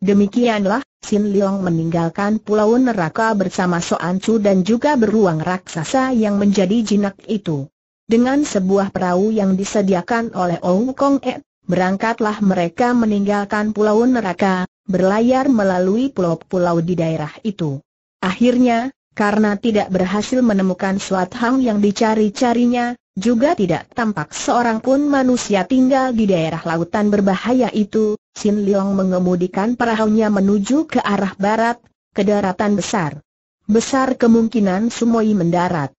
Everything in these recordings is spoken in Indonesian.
Demikianlah, Sin Leong meninggalkan pulau neraka bersama Soan Chu dan juga beruang raksasa yang menjadi jinak itu. Dengan sebuah perahu yang disediakan oleh Ong Kong E, berangkatlah mereka meninggalkan pulau neraka, berlayar melalui pulau-pulau di daerah itu. Akhirnya, karena tidak berhasil menemukan suat hang yang dicari-carinya, juga tidak tampak seorang pun manusia tinggal di daerah lautan berbahaya itu, Sin Leong mengemudikan perahunya menuju ke arah barat, ke daratan besar. Besar kemungkinan Sumoi mendarat.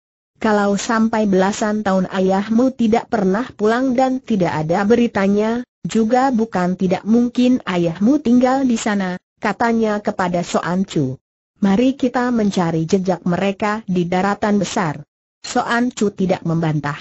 Kalau sampai belasan tahun ayahmu tidak pernah pulang dan tidak ada beritanya, juga bukan tidak mungkin ayahmu tinggal di sana, katanya kepada Soan Chu. Mari kita mencari jejak mereka di daratan besar. Soan Chu tidak membantah.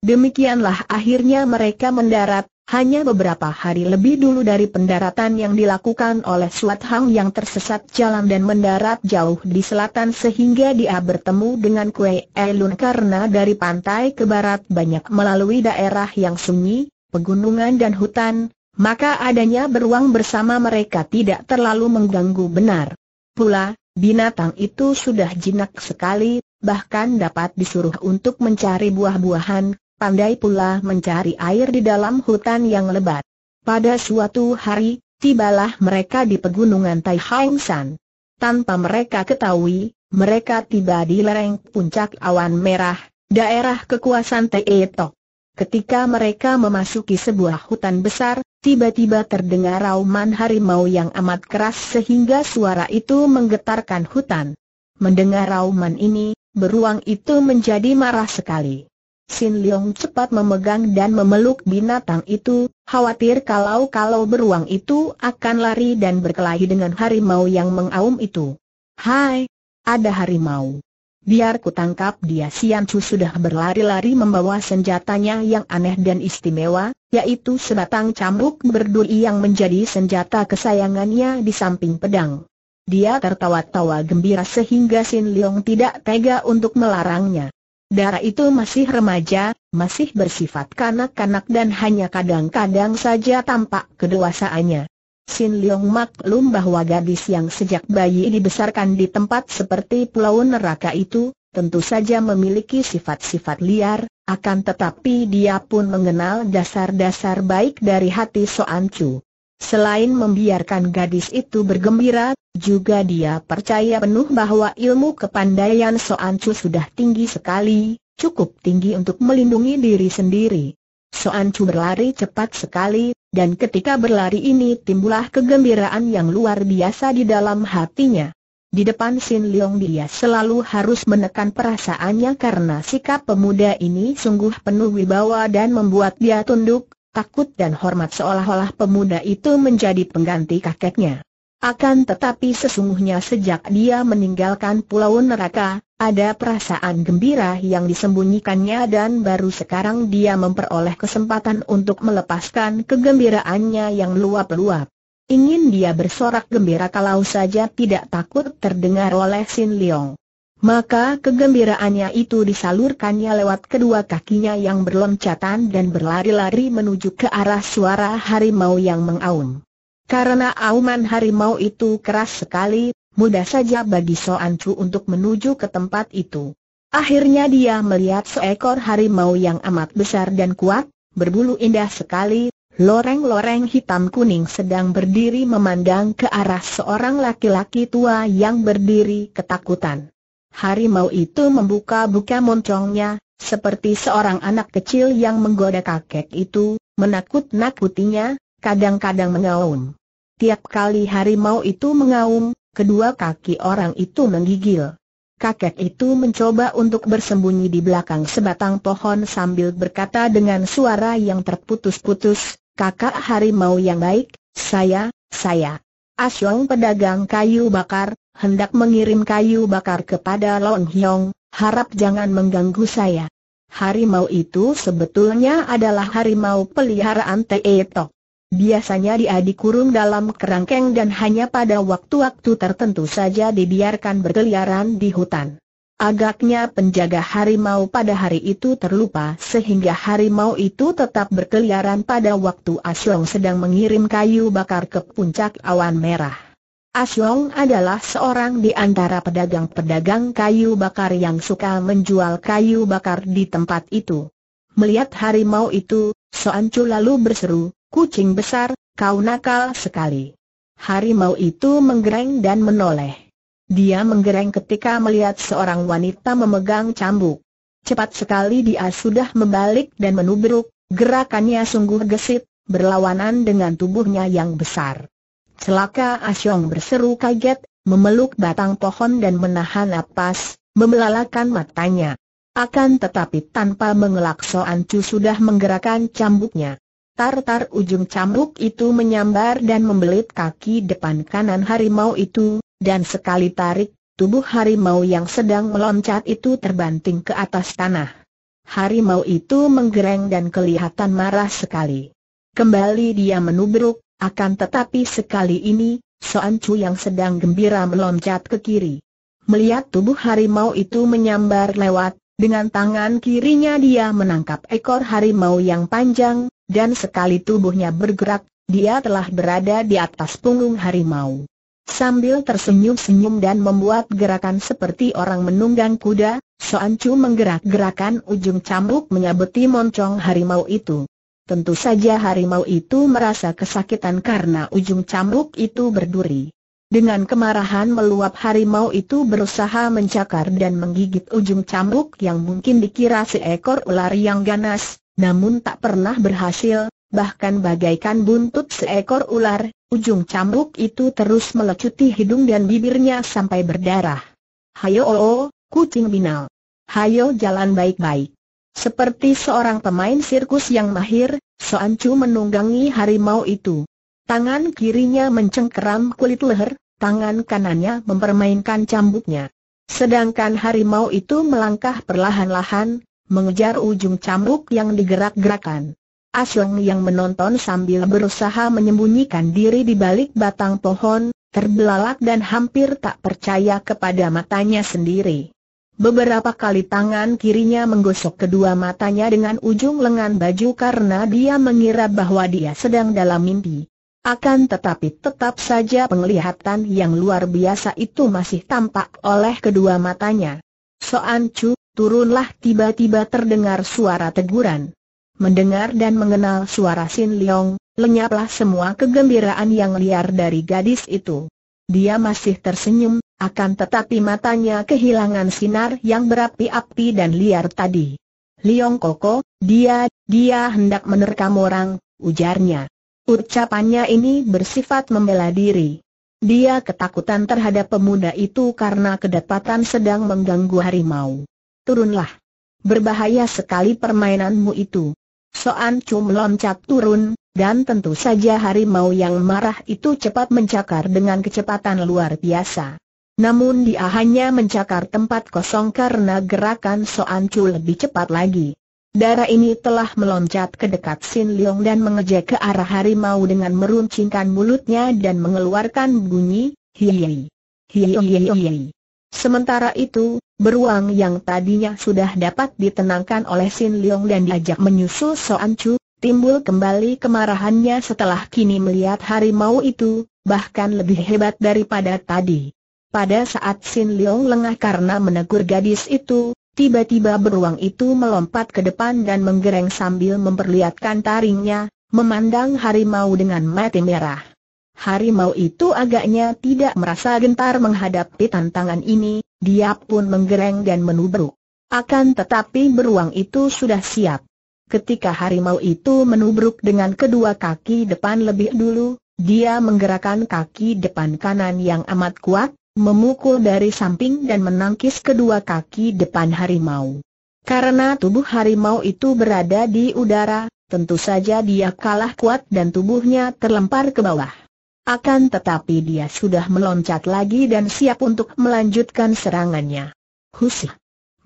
Demikianlah akhirnya mereka mendarat, hanya beberapa hari lebih dulu dari pendaratan yang dilakukan oleh Suat Hang yang tersesat jalan dan mendarat jauh di selatan sehingga dia bertemu dengan Kue Elun karena dari pantai ke barat banyak melalui daerah yang sunyi, pegunungan dan hutan, maka adanya beruang bersama mereka tidak terlalu mengganggu benar. Pula, binatang itu sudah jinak sekali, bahkan dapat disuruh untuk mencari buah-buahan, pandai pula mencari air di dalam hutan yang lebat. Pada suatu hari, tibalah mereka di pegunungan Tai Hang San. Tanpa mereka ketahui, mereka tiba di lereng puncak awan merah, daerah kekuasaan Tok. Ketika mereka memasuki sebuah hutan besar, tiba-tiba terdengar rauman harimau yang amat keras sehingga suara itu menggetarkan hutan. Mendengar rauman ini, beruang itu menjadi marah sekali. Sin Leong cepat memegang dan memeluk binatang itu, khawatir kalau-kalau beruang itu akan lari dan berkelahi dengan harimau yang mengaum itu. Hai, ada harimau. Biar ku tangkap dia Sian Chu sudah berlari-lari membawa senjatanya yang aneh dan istimewa, yaitu sebatang cambuk berduri yang menjadi senjata kesayangannya di samping pedang. Dia tertawa-tawa gembira sehingga Sin Leong tidak tega untuk melarangnya. Darah itu masih remaja, masih bersifat kanak-kanak dan hanya kadang-kadang saja tampak kedewasaannya. Sin Leong maklum bahwa gadis yang sejak bayi dibesarkan di tempat seperti pulau neraka itu, tentu saja memiliki sifat-sifat liar, akan tetapi dia pun mengenal dasar-dasar baik dari hati Soan Chu. Selain membiarkan gadis itu bergembira, juga dia percaya penuh bahwa ilmu kepandaian Soan Chu sudah tinggi sekali, cukup tinggi untuk melindungi diri sendiri. Soan Chu berlari cepat sekali, dan ketika berlari ini timbullah kegembiraan yang luar biasa di dalam hatinya. Di depan Sin Leong dia selalu harus menekan perasaannya karena sikap pemuda ini sungguh penuh wibawa dan membuat dia tunduk, takut dan hormat seolah-olah pemuda itu menjadi pengganti kakeknya. Akan tetapi sesungguhnya sejak dia meninggalkan pulau neraka, ada perasaan gembira yang disembunyikannya dan baru sekarang dia memperoleh kesempatan untuk melepaskan kegembiraannya yang luap-luap. Ingin dia bersorak gembira kalau saja tidak takut terdengar oleh Sin Leong. Maka kegembiraannya itu disalurkannya lewat kedua kakinya yang berloncatan dan berlari-lari menuju ke arah suara harimau yang mengaum. Karena auman harimau itu keras sekali, mudah saja bagi Soan Chu untuk menuju ke tempat itu. Akhirnya dia melihat seekor harimau yang amat besar dan kuat, berbulu indah sekali, Loreng-loreng hitam kuning sedang berdiri memandang ke arah seorang laki-laki tua yang berdiri ketakutan harimau itu membuka-buka moncongnya, seperti seorang anak kecil yang menggoda kakek itu, menakut-nakutinya, kadang-kadang mengaum. Tiap kali harimau itu mengaum, kedua kaki orang itu menggigil. Kakek itu mencoba untuk bersembunyi di belakang sebatang pohon sambil berkata dengan suara yang terputus-putus, kakak harimau yang baik, saya, saya. Asyong pedagang kayu bakar, hendak mengirim kayu bakar kepada Lon Hyong, harap jangan mengganggu saya. Harimau itu sebetulnya adalah harimau peliharaan Tok. Biasanya dia dikurung dalam kerangkeng dan hanya pada waktu-waktu tertentu saja dibiarkan berkeliaran di hutan. Agaknya penjaga harimau pada hari itu terlupa sehingga harimau itu tetap berkeliaran pada waktu Asyong sedang mengirim kayu bakar ke puncak awan merah. Asyong adalah seorang di antara pedagang-pedagang kayu bakar yang suka menjual kayu bakar di tempat itu. Melihat harimau itu, Chu lalu berseru, kucing besar, kau nakal sekali. Harimau itu menggereng dan menoleh. Dia menggereng ketika melihat seorang wanita memegang cambuk. Cepat sekali dia sudah membalik dan menubruk, gerakannya sungguh gesit, berlawanan dengan tubuhnya yang besar. Celaka Asyong berseru kaget, memeluk batang pohon dan menahan napas, membelalakan matanya. Akan tetapi tanpa mengelak Soan Chu sudah menggerakkan cambuknya. Tartar ujung cambuk itu menyambar dan membelit kaki depan kanan harimau itu, dan sekali tarik, tubuh harimau yang sedang meloncat itu terbanting ke atas tanah. Harimau itu menggereng dan kelihatan marah sekali. Kembali dia menubruk, akan tetapi sekali ini, Soan Chu yang sedang gembira meloncat ke kiri. Melihat tubuh harimau itu menyambar lewat, dengan tangan kirinya dia menangkap ekor harimau yang panjang, dan sekali tubuhnya bergerak, dia telah berada di atas punggung harimau. Sambil tersenyum-senyum dan membuat gerakan seperti orang menunggang kuda, Soan Chu menggerak-gerakan ujung cambuk menyabeti moncong harimau itu. Tentu saja harimau itu merasa kesakitan karena ujung cambuk itu berduri. Dengan kemarahan meluap harimau itu berusaha mencakar dan menggigit ujung cambuk yang mungkin dikira seekor ular yang ganas, namun tak pernah berhasil, bahkan bagaikan buntut seekor ular, ujung cambuk itu terus melecuti hidung dan bibirnya sampai berdarah. Hayo oo, oh, oh, kucing binal. Hayo jalan baik-baik. Seperti seorang pemain sirkus yang mahir, Soan Chu menunggangi harimau itu. Tangan kirinya mencengkeram kulit leher, tangan kanannya mempermainkan cambuknya. Sedangkan harimau itu melangkah perlahan-lahan, mengejar ujung cambuk yang digerak-gerakan. Asyong yang menonton sambil berusaha menyembunyikan diri di balik batang pohon, terbelalak dan hampir tak percaya kepada matanya sendiri. Beberapa kali tangan kirinya menggosok kedua matanya dengan ujung lengan baju karena dia mengira bahwa dia sedang dalam mimpi. Akan tetapi tetap saja penglihatan yang luar biasa itu masih tampak oleh kedua matanya. Soan Chu, turunlah tiba-tiba terdengar suara teguran. Mendengar dan mengenal suara Sin Leong, lenyaplah semua kegembiraan yang liar dari gadis itu. Dia masih tersenyum, akan tetapi matanya kehilangan sinar yang berapi-api dan liar tadi. Liong Koko, dia, dia hendak menerkam orang, ujarnya. Ucapannya ini bersifat membela diri. Dia ketakutan terhadap pemuda itu karena kedapatan sedang mengganggu harimau. Turunlah. Berbahaya sekali permainanmu itu. Soan Cum loncat turun, dan tentu saja harimau yang marah itu cepat mencakar dengan kecepatan luar biasa. Namun dia hanya mencakar tempat kosong karena gerakan Soan Chu lebih cepat lagi. Darah ini telah meloncat ke dekat Sin Leong dan mengejek ke arah harimau dengan meruncingkan mulutnya dan mengeluarkan bunyi, hiyi, hiyi, Sementara itu, beruang yang tadinya sudah dapat ditenangkan oleh Sin Leong dan diajak menyusul Soan Chu, timbul kembali kemarahannya setelah kini melihat harimau itu, bahkan lebih hebat daripada tadi. Pada saat Sin Liong lengah karena menegur gadis itu, tiba-tiba beruang itu melompat ke depan dan menggereng sambil memperlihatkan taringnya, memandang harimau dengan mata merah. Harimau itu agaknya tidak merasa gentar menghadapi tantangan ini, dia pun menggereng dan menubruk. Akan tetapi beruang itu sudah siap. Ketika harimau itu menubruk dengan kedua kaki depan lebih dulu, dia menggerakkan kaki depan kanan yang amat kuat, memukul dari samping dan menangkis kedua kaki depan harimau. Karena tubuh harimau itu berada di udara, tentu saja dia kalah kuat dan tubuhnya terlempar ke bawah. Akan tetapi dia sudah meloncat lagi dan siap untuk melanjutkan serangannya. Husih.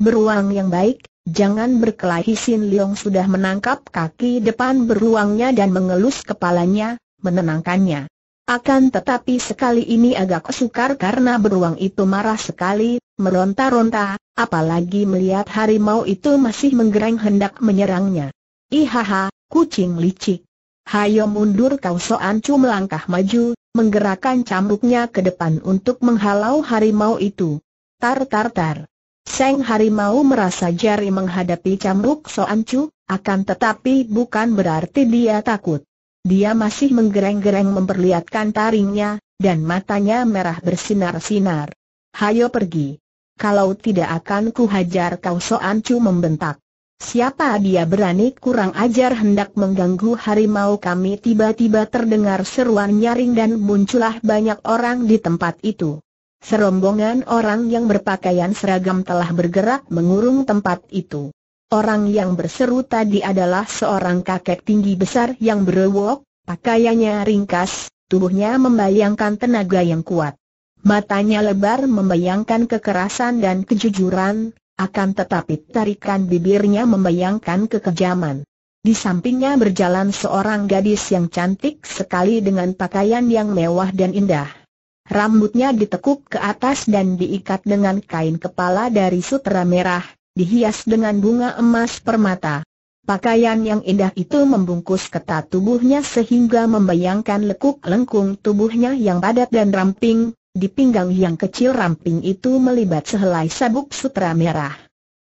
Beruang yang baik, jangan berkelahi Sin Leong sudah menangkap kaki depan beruangnya dan mengelus kepalanya, menenangkannya. Akan tetapi sekali ini agak sukar karena beruang itu marah sekali, meronta-ronta, apalagi melihat harimau itu masih menggereng hendak menyerangnya. Ihaha, kucing licik. Hayo mundur kau soan cu melangkah maju, menggerakkan cambuknya ke depan untuk menghalau harimau itu. Tar tar tar. Seng harimau merasa jari menghadapi cambuk soan cu, akan tetapi bukan berarti dia takut. Dia masih menggereng-gereng memperlihatkan taringnya, dan matanya merah bersinar-sinar. Hayo pergi. Kalau tidak akan kuhajar kau Soan cu membentak. Siapa dia berani kurang ajar hendak mengganggu harimau kami tiba-tiba terdengar seruan nyaring dan muncullah banyak orang di tempat itu. Serombongan orang yang berpakaian seragam telah bergerak mengurung tempat itu. Orang yang berseru tadi adalah seorang kakek tinggi besar yang berewok, pakaiannya ringkas, tubuhnya membayangkan tenaga yang kuat. Matanya lebar membayangkan kekerasan dan kejujuran, akan tetapi tarikan bibirnya membayangkan kekejaman. Di sampingnya berjalan seorang gadis yang cantik sekali dengan pakaian yang mewah dan indah. Rambutnya ditekuk ke atas dan diikat dengan kain kepala dari sutra merah, dihias dengan bunga emas permata. Pakaian yang indah itu membungkus ketat tubuhnya sehingga membayangkan lekuk lengkung tubuhnya yang padat dan ramping, di pinggang yang kecil ramping itu melibat sehelai sabuk sutra merah.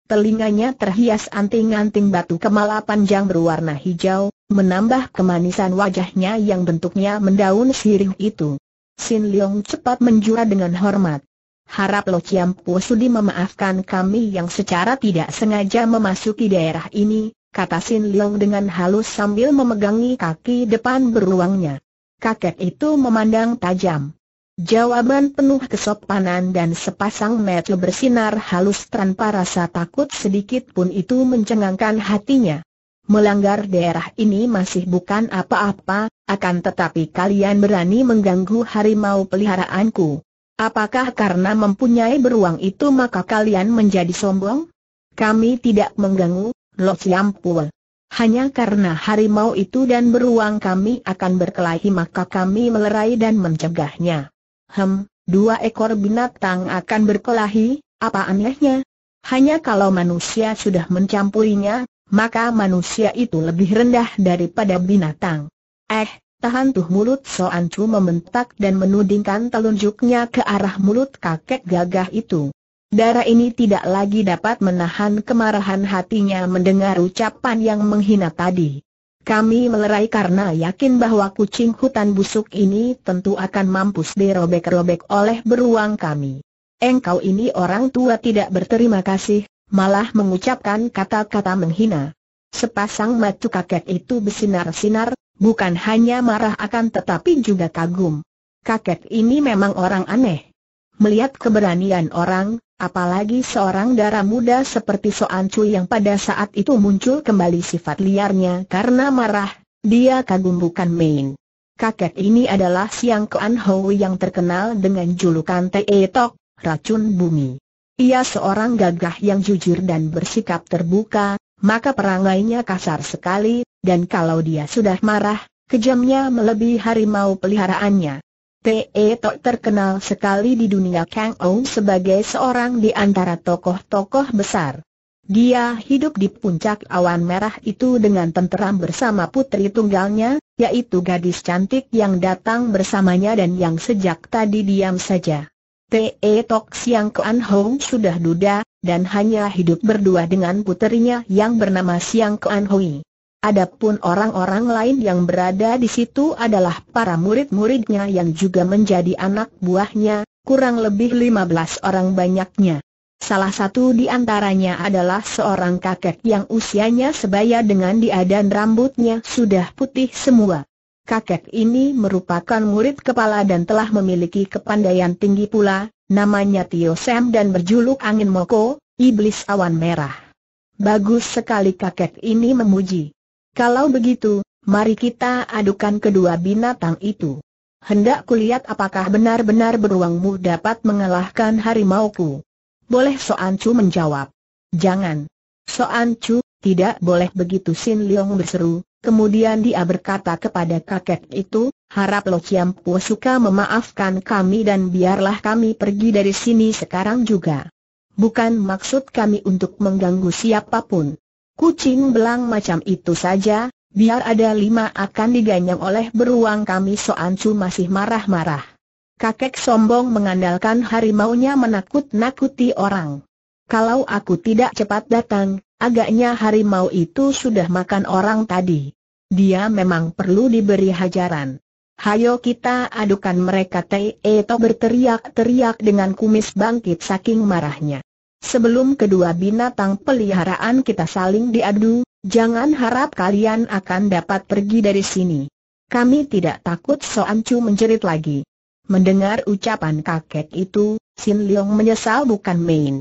Telinganya terhias anting-anting batu kemala panjang berwarna hijau, menambah kemanisan wajahnya yang bentuknya mendaun sirih itu. Sin Leong cepat menjura dengan hormat. Harap Lo Ciampu Sudi memaafkan kami yang secara tidak sengaja memasuki daerah ini, kata Sin Leong dengan halus sambil memegangi kaki depan beruangnya. Kakek itu memandang tajam. Jawaban penuh kesopanan dan sepasang mata bersinar halus tanpa rasa takut sedikit pun itu mencengangkan hatinya. Melanggar daerah ini masih bukan apa-apa, akan tetapi kalian berani mengganggu harimau peliharaanku. Apakah karena mempunyai beruang itu maka kalian menjadi sombong? Kami tidak mengganggu, Lo Siampul. Hanya karena harimau itu dan beruang kami akan berkelahi maka kami melerai dan mencegahnya. Hem, dua ekor binatang akan berkelahi, apa anehnya? Hanya kalau manusia sudah mencampurinya, maka manusia itu lebih rendah daripada binatang. Eh, Tahan tuh mulut Soan Chu membentak dan menudingkan telunjuknya ke arah mulut kakek gagah itu. Darah ini tidak lagi dapat menahan kemarahan hatinya mendengar ucapan yang menghina tadi. Kami melerai karena yakin bahwa kucing hutan busuk ini tentu akan mampus dirobek-robek oleh beruang kami. Engkau ini orang tua tidak berterima kasih, malah mengucapkan kata-kata menghina. Sepasang mata kakek itu bersinar-sinar, Bukan hanya marah akan tetapi juga kagum. Kakek ini memang orang aneh. Melihat keberanian orang, apalagi seorang darah muda seperti Soan Cui yang pada saat itu muncul kembali sifat liarnya karena marah, dia kagum bukan main. Kakek ini adalah Siang Kuan Hou yang terkenal dengan julukan Tee Tok, racun bumi. Ia seorang gagah yang jujur dan bersikap terbuka, maka perangainya kasar sekali, dan kalau dia sudah marah, kejamnya melebihi harimau peliharaannya. Te Tok terkenal sekali di dunia Kang Ou sebagai seorang di antara tokoh-tokoh besar. Dia hidup di puncak awan merah itu dengan tenteram bersama putri tunggalnya, yaitu gadis cantik yang datang bersamanya dan yang sejak tadi diam saja. T.E. Tok Siang Kuan Hong sudah duda, dan hanya hidup berdua dengan putrinya yang bernama Siang Kuan Hui. Adapun orang-orang lain yang berada di situ adalah para murid-muridnya yang juga menjadi anak buahnya, kurang lebih 15 orang banyaknya. Salah satu di antaranya adalah seorang kakek yang usianya sebaya dengan dia dan rambutnya sudah putih semua. Kakek ini merupakan murid kepala dan telah memiliki kepandaian tinggi pula, namanya Tio Sam dan berjuluk Angin Moko, Iblis Awan Merah. Bagus sekali kakek ini memuji. Kalau begitu, mari kita adukan kedua binatang itu. Hendak kulihat apakah benar-benar beruangmu dapat mengalahkan harimauku. Boleh Soan Chu menjawab. Jangan. Soan Chu tidak boleh begitu Sin Leong berseru, kemudian dia berkata kepada kakek itu, harap Lo Po suka memaafkan kami dan biarlah kami pergi dari sini sekarang juga. Bukan maksud kami untuk mengganggu siapapun. Kucing belang macam itu saja, biar ada lima akan diganyang oleh beruang kami Soan Soancu masih marah-marah. Kakek sombong mengandalkan harimaunya menakut-nakuti orang. Kalau aku tidak cepat datang, agaknya harimau itu sudah makan orang tadi. Dia memang perlu diberi hajaran. Hayo kita adukan mereka Eto berteriak-teriak dengan kumis bangkit saking marahnya. Sebelum kedua binatang peliharaan kita saling diadu, jangan harap kalian akan dapat pergi dari sini. Kami tidak takut So Soancu menjerit lagi. Mendengar ucapan kakek itu, Sin Leong menyesal bukan main.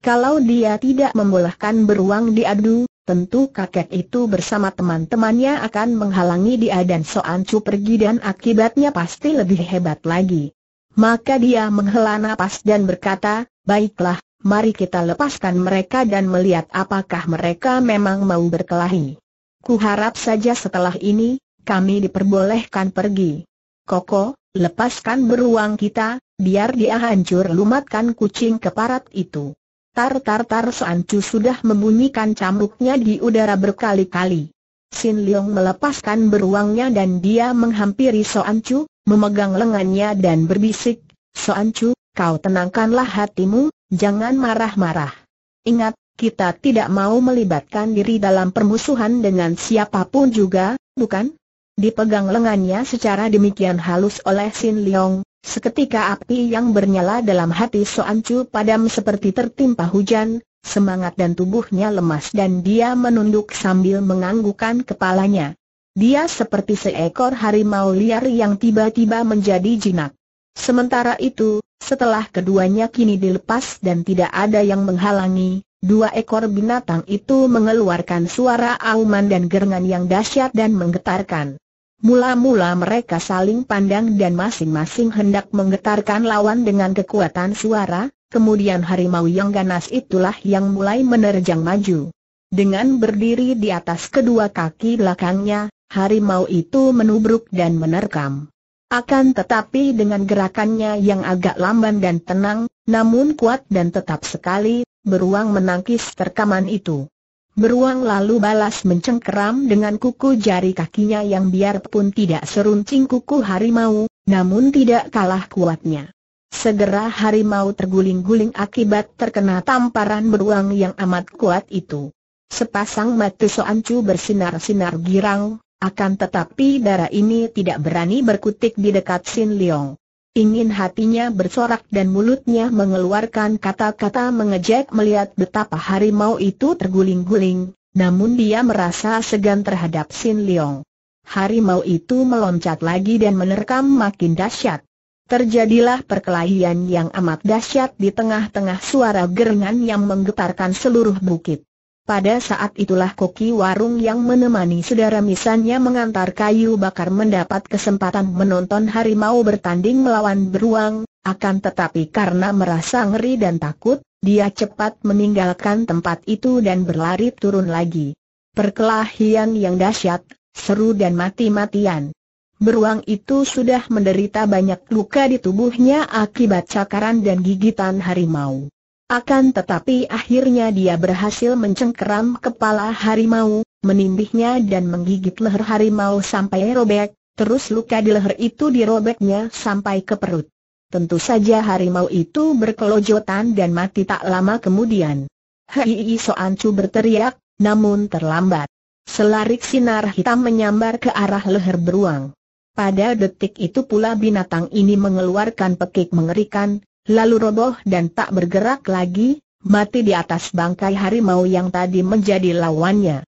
Kalau dia tidak membolehkan beruang diadu, tentu kakek itu bersama teman-temannya akan menghalangi dia dan Soancu pergi dan akibatnya pasti lebih hebat lagi. Maka dia menghela nafas dan berkata, baiklah, mari kita lepaskan mereka dan melihat apakah mereka memang mau berkelahi. Kuharap saja setelah ini, kami diperbolehkan pergi. Koko, lepaskan beruang kita, biar dia hancur lumatkan kucing keparat itu. Tar-tar-tar Soancu sudah membunyikan cambuknya di udara berkali-kali. Sin Leong melepaskan beruangnya dan dia menghampiri Soancu, memegang lengannya dan berbisik, Soancu, kau tenangkanlah hatimu, Jangan marah-marah. Ingat, kita tidak mau melibatkan diri dalam permusuhan dengan siapapun juga, bukan? Dipegang lengannya secara demikian halus oleh Sin Leong, seketika api yang bernyala dalam hati Soan Chu padam seperti tertimpa hujan, semangat dan tubuhnya lemas dan dia menunduk sambil menganggukan kepalanya. Dia seperti seekor harimau liar yang tiba-tiba menjadi jinak. Sementara itu, setelah keduanya kini dilepas dan tidak ada yang menghalangi, dua ekor binatang itu mengeluarkan suara auman dan gerengan yang dahsyat dan menggetarkan. Mula-mula mereka saling pandang dan masing-masing hendak menggetarkan lawan dengan kekuatan suara, kemudian harimau yang ganas itulah yang mulai menerjang maju. Dengan berdiri di atas kedua kaki belakangnya, harimau itu menubruk dan menerkam. Akan tetapi dengan gerakannya yang agak lamban dan tenang, namun kuat dan tetap sekali, beruang menangkis terkaman itu. Beruang lalu balas mencengkeram dengan kuku jari kakinya yang biarpun tidak seruncing kuku harimau, namun tidak kalah kuatnya. Segera harimau terguling-guling akibat terkena tamparan beruang yang amat kuat itu. Sepasang mata Soancu bersinar-sinar girang, akan tetapi darah ini tidak berani berkutik di dekat Sin Leong. Ingin hatinya bersorak dan mulutnya mengeluarkan kata-kata mengejek melihat betapa harimau itu terguling-guling, namun dia merasa segan terhadap Sin Leong. Harimau itu meloncat lagi dan menerkam makin dahsyat. Terjadilah perkelahian yang amat dahsyat di tengah-tengah suara gerengan yang menggetarkan seluruh bukit. Pada saat itulah koki warung yang menemani saudara misannya mengantar kayu bakar mendapat kesempatan menonton harimau bertanding melawan beruang, akan tetapi karena merasa ngeri dan takut, dia cepat meninggalkan tempat itu dan berlari turun lagi. Perkelahian yang dahsyat, seru dan mati-matian. Beruang itu sudah menderita banyak luka di tubuhnya akibat cakaran dan gigitan harimau. Akan tetapi akhirnya dia berhasil mencengkeram kepala harimau, menindihnya dan menggigit leher harimau sampai robek, terus luka di leher itu dirobeknya sampai ke perut. Tentu saja harimau itu berkelojotan dan mati tak lama kemudian. Hei Soancu berteriak, namun terlambat. Selarik sinar hitam menyambar ke arah leher beruang. Pada detik itu pula binatang ini mengeluarkan pekik mengerikan, lalu roboh dan tak bergerak lagi, mati di atas bangkai harimau yang tadi menjadi lawannya.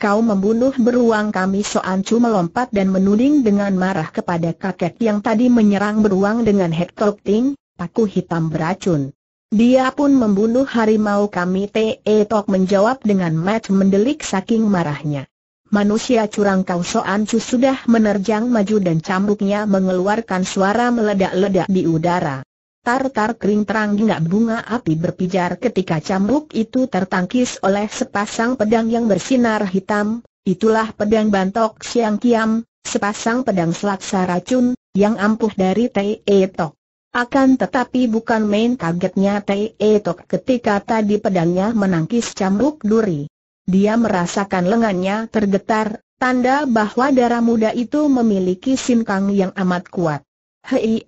Kau membunuh beruang kami Soancu melompat dan menuding dengan marah kepada kakek yang tadi menyerang beruang dengan Hektok Ting, paku hitam beracun. Dia pun membunuh harimau kami Te Tok menjawab dengan mat mendelik saking marahnya. Manusia curang kau Soancu sudah menerjang maju dan cambuknya mengeluarkan suara meledak-ledak di udara. Tar-tar kering terang hingga bunga api berpijar ketika cambuk itu tertangkis oleh sepasang pedang yang bersinar hitam, itulah pedang bantok siang kiam, sepasang pedang selaksa racun, yang ampuh dari Te e Tok. Akan tetapi bukan main kagetnya Te e Tok ketika tadi pedangnya menangkis cambuk duri. Dia merasakan lengannya tergetar, tanda bahwa darah muda itu memiliki sinkang yang amat kuat. Hei,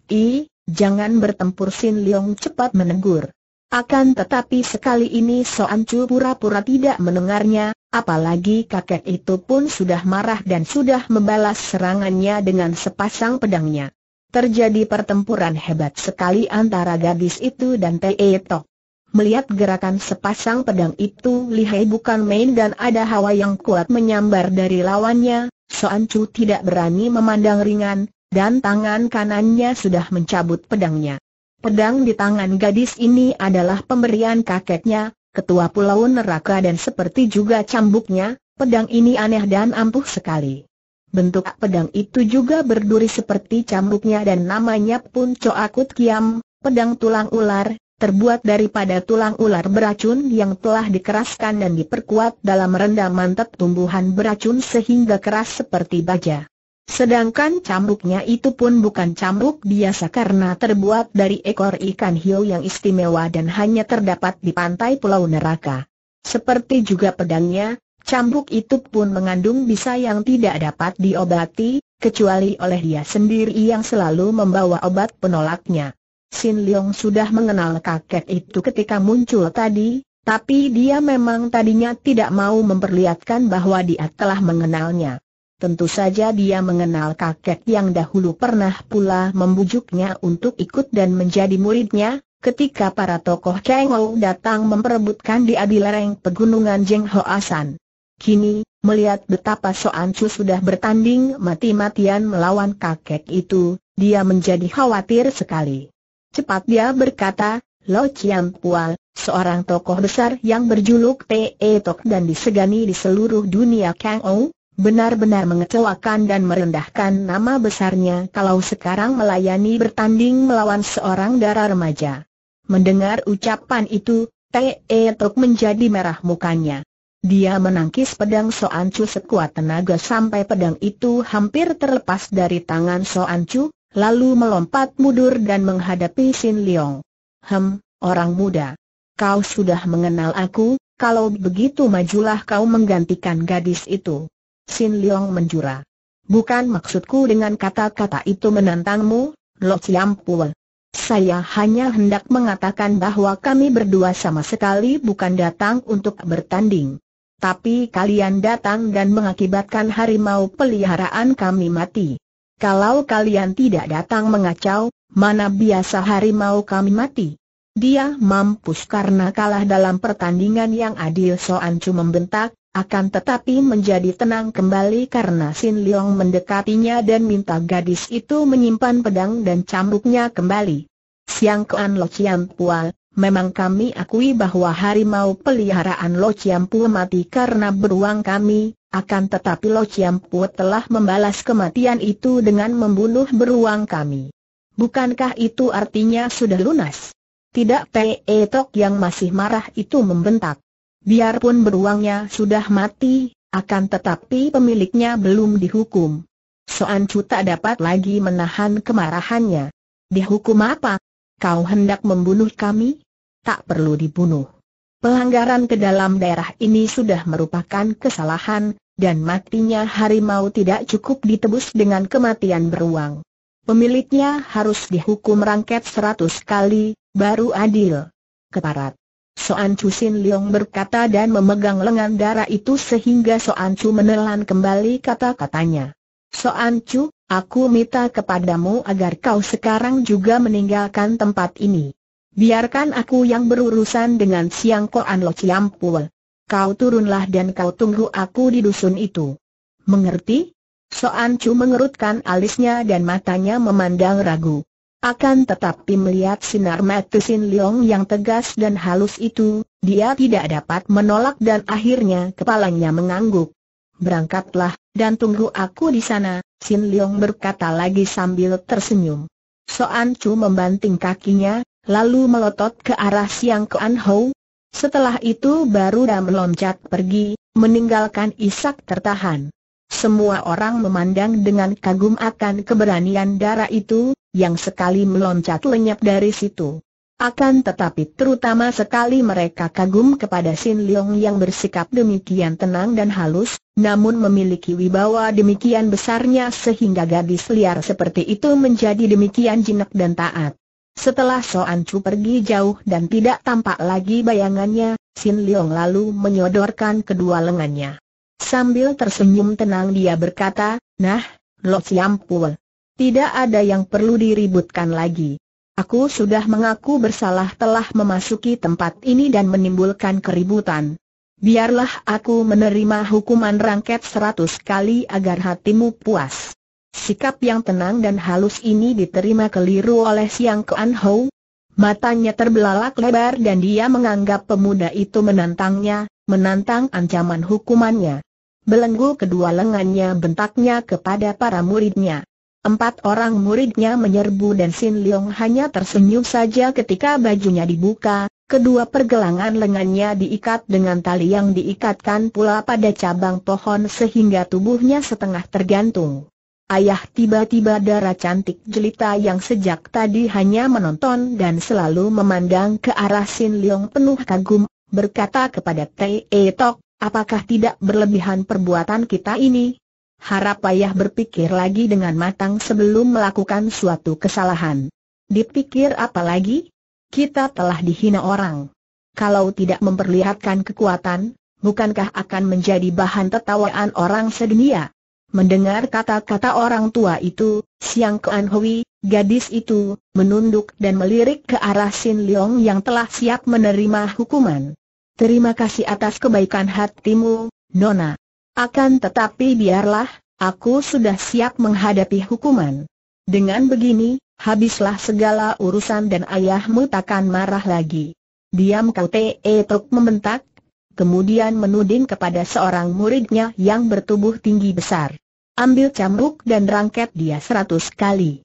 Jangan bertempur Sin Leong cepat menegur. Akan tetapi sekali ini Soan Chu pura-pura tidak mendengarnya, apalagi kakek itu pun sudah marah dan sudah membalas serangannya dengan sepasang pedangnya. Terjadi pertempuran hebat sekali antara gadis itu dan Tei e Tok. Melihat gerakan sepasang pedang itu lihai bukan main dan ada hawa yang kuat menyambar dari lawannya, Soan Chu tidak berani memandang ringan, dan tangan kanannya sudah mencabut pedangnya. Pedang di tangan gadis ini adalah pemberian kakeknya, ketua pulau neraka dan seperti juga cambuknya, pedang ini aneh dan ampuh sekali. Bentuk pedang itu juga berduri seperti cambuknya dan namanya pun Coakut Kiam, pedang tulang ular, terbuat daripada tulang ular beracun yang telah dikeraskan dan diperkuat dalam rendaman tet tumbuhan beracun sehingga keras seperti baja. Sedangkan cambuknya itu pun bukan cambuk biasa karena terbuat dari ekor ikan hiu yang istimewa dan hanya terdapat di pantai Pulau Neraka. Seperti juga pedangnya, cambuk itu pun mengandung bisa yang tidak dapat diobati, kecuali oleh dia sendiri yang selalu membawa obat penolaknya. Sin Leong sudah mengenal kakek itu ketika muncul tadi, tapi dia memang tadinya tidak mau memperlihatkan bahwa dia telah mengenalnya. Tentu saja dia mengenal kakek yang dahulu pernah pula membujuknya untuk ikut dan menjadi muridnya, ketika para tokoh Ou datang memperebutkan dia di lereng pegunungan Jeng Hoasan. Kini, melihat betapa Soan Chu sudah bertanding mati-matian melawan kakek itu, dia menjadi khawatir sekali. Cepat dia berkata, Lo Chiam Pual, seorang tokoh besar yang berjuluk Pe Tok dan disegani di seluruh dunia Kang Ou, Benar-benar mengecewakan dan merendahkan nama besarnya kalau sekarang melayani bertanding melawan seorang darah remaja. Mendengar ucapan itu, Te Tok menjadi merah mukanya. Dia menangkis pedang Soan Chu sekuat tenaga sampai pedang itu hampir terlepas dari tangan Soan Chu, lalu melompat mundur dan menghadapi Sin Leong. Hem, orang muda. Kau sudah mengenal aku, kalau begitu majulah kau menggantikan gadis itu. Sin Leong menjura. Bukan maksudku dengan kata-kata itu menantangmu, Lo Chiam Saya hanya hendak mengatakan bahwa kami berdua sama sekali bukan datang untuk bertanding. Tapi kalian datang dan mengakibatkan harimau peliharaan kami mati. Kalau kalian tidak datang mengacau, mana biasa harimau kami mati? Dia mampus karena kalah dalam pertandingan yang adil Soan Chu membentak, akan tetapi menjadi tenang kembali karena Sin Leong mendekatinya dan minta gadis itu menyimpan pedang dan cambuknya kembali. Siang kean Lo Chiam Pua, memang kami akui bahwa harimau peliharaan Lo Chiam Pua mati karena beruang kami, akan tetapi Lo Chiam Pua telah membalas kematian itu dengan membunuh beruang kami. Bukankah itu artinya sudah lunas? Tidak Pei Tok yang masih marah itu membentak. Biarpun beruangnya sudah mati, akan tetapi pemiliknya belum dihukum. Soan Chu tak dapat lagi menahan kemarahannya. Dihukum apa? Kau hendak membunuh kami? Tak perlu dibunuh. Pelanggaran ke dalam daerah ini sudah merupakan kesalahan, dan matinya harimau tidak cukup ditebus dengan kematian beruang. Pemiliknya harus dihukum rangket seratus kali, baru adil. Keparat. Soan Chu Sin Leong berkata dan memegang lengan darah itu sehingga Soan Chu menelan kembali kata-katanya. Soan Chu, aku minta kepadamu agar kau sekarang juga meninggalkan tempat ini. Biarkan aku yang berurusan dengan Siang Koan Lo Chiam Pul. Kau turunlah dan kau tunggu aku di dusun itu. Mengerti? Soan Chu mengerutkan alisnya dan matanya memandang ragu. Akan tetapi melihat sinar mata Sin Leong yang tegas dan halus itu, dia tidak dapat menolak dan akhirnya kepalanya mengangguk. Berangkatlah, dan tunggu aku di sana, Sin Leong berkata lagi sambil tersenyum. Soan Chu membanting kakinya, lalu melotot ke arah Siang Kuan Hou. Setelah itu baru dia meloncat pergi, meninggalkan Isak tertahan. Semua orang memandang dengan kagum akan keberanian darah itu, yang sekali meloncat lenyap dari situ. Akan tetapi terutama sekali mereka kagum kepada Sin Leong yang bersikap demikian tenang dan halus, namun memiliki wibawa demikian besarnya sehingga gadis liar seperti itu menjadi demikian jinak dan taat. Setelah Soan Chu pergi jauh dan tidak tampak lagi bayangannya, Sin Leong lalu menyodorkan kedua lengannya. Sambil tersenyum tenang dia berkata, Nah, Lo Siampul. Tidak ada yang perlu diributkan lagi. Aku sudah mengaku bersalah telah memasuki tempat ini dan menimbulkan keributan. Biarlah aku menerima hukuman rangket seratus kali agar hatimu puas. Sikap yang tenang dan halus ini diterima keliru oleh Siang Kuan Ho. Matanya terbelalak lebar dan dia menganggap pemuda itu menantangnya, menantang ancaman hukumannya. Belenggu kedua lengannya bentaknya kepada para muridnya. Empat orang muridnya menyerbu dan Sin Leong hanya tersenyum saja ketika bajunya dibuka, kedua pergelangan lengannya diikat dengan tali yang diikatkan pula pada cabang pohon sehingga tubuhnya setengah tergantung. Ayah tiba-tiba darah cantik jelita yang sejak tadi hanya menonton dan selalu memandang ke arah Sin Leong penuh kagum, berkata kepada Tei Tok, Apakah tidak berlebihan perbuatan kita ini? Harap ayah berpikir lagi dengan matang sebelum melakukan suatu kesalahan. Dipikir apa lagi? Kita telah dihina orang. Kalau tidak memperlihatkan kekuatan, bukankah akan menjadi bahan tertawaan orang sedunia? Mendengar kata-kata orang tua itu, Siang Kean Hui, gadis itu, menunduk dan melirik ke arah Sin Leong yang telah siap menerima hukuman. Terima kasih atas kebaikan hatimu, Nona. Akan tetapi biarlah, aku sudah siap menghadapi hukuman. Dengan begini, habislah segala urusan dan ayahmu takkan marah lagi. Diam kau Te Tok membentak, kemudian menuding kepada seorang muridnya yang bertubuh tinggi besar. Ambil cambuk dan rangket dia seratus kali.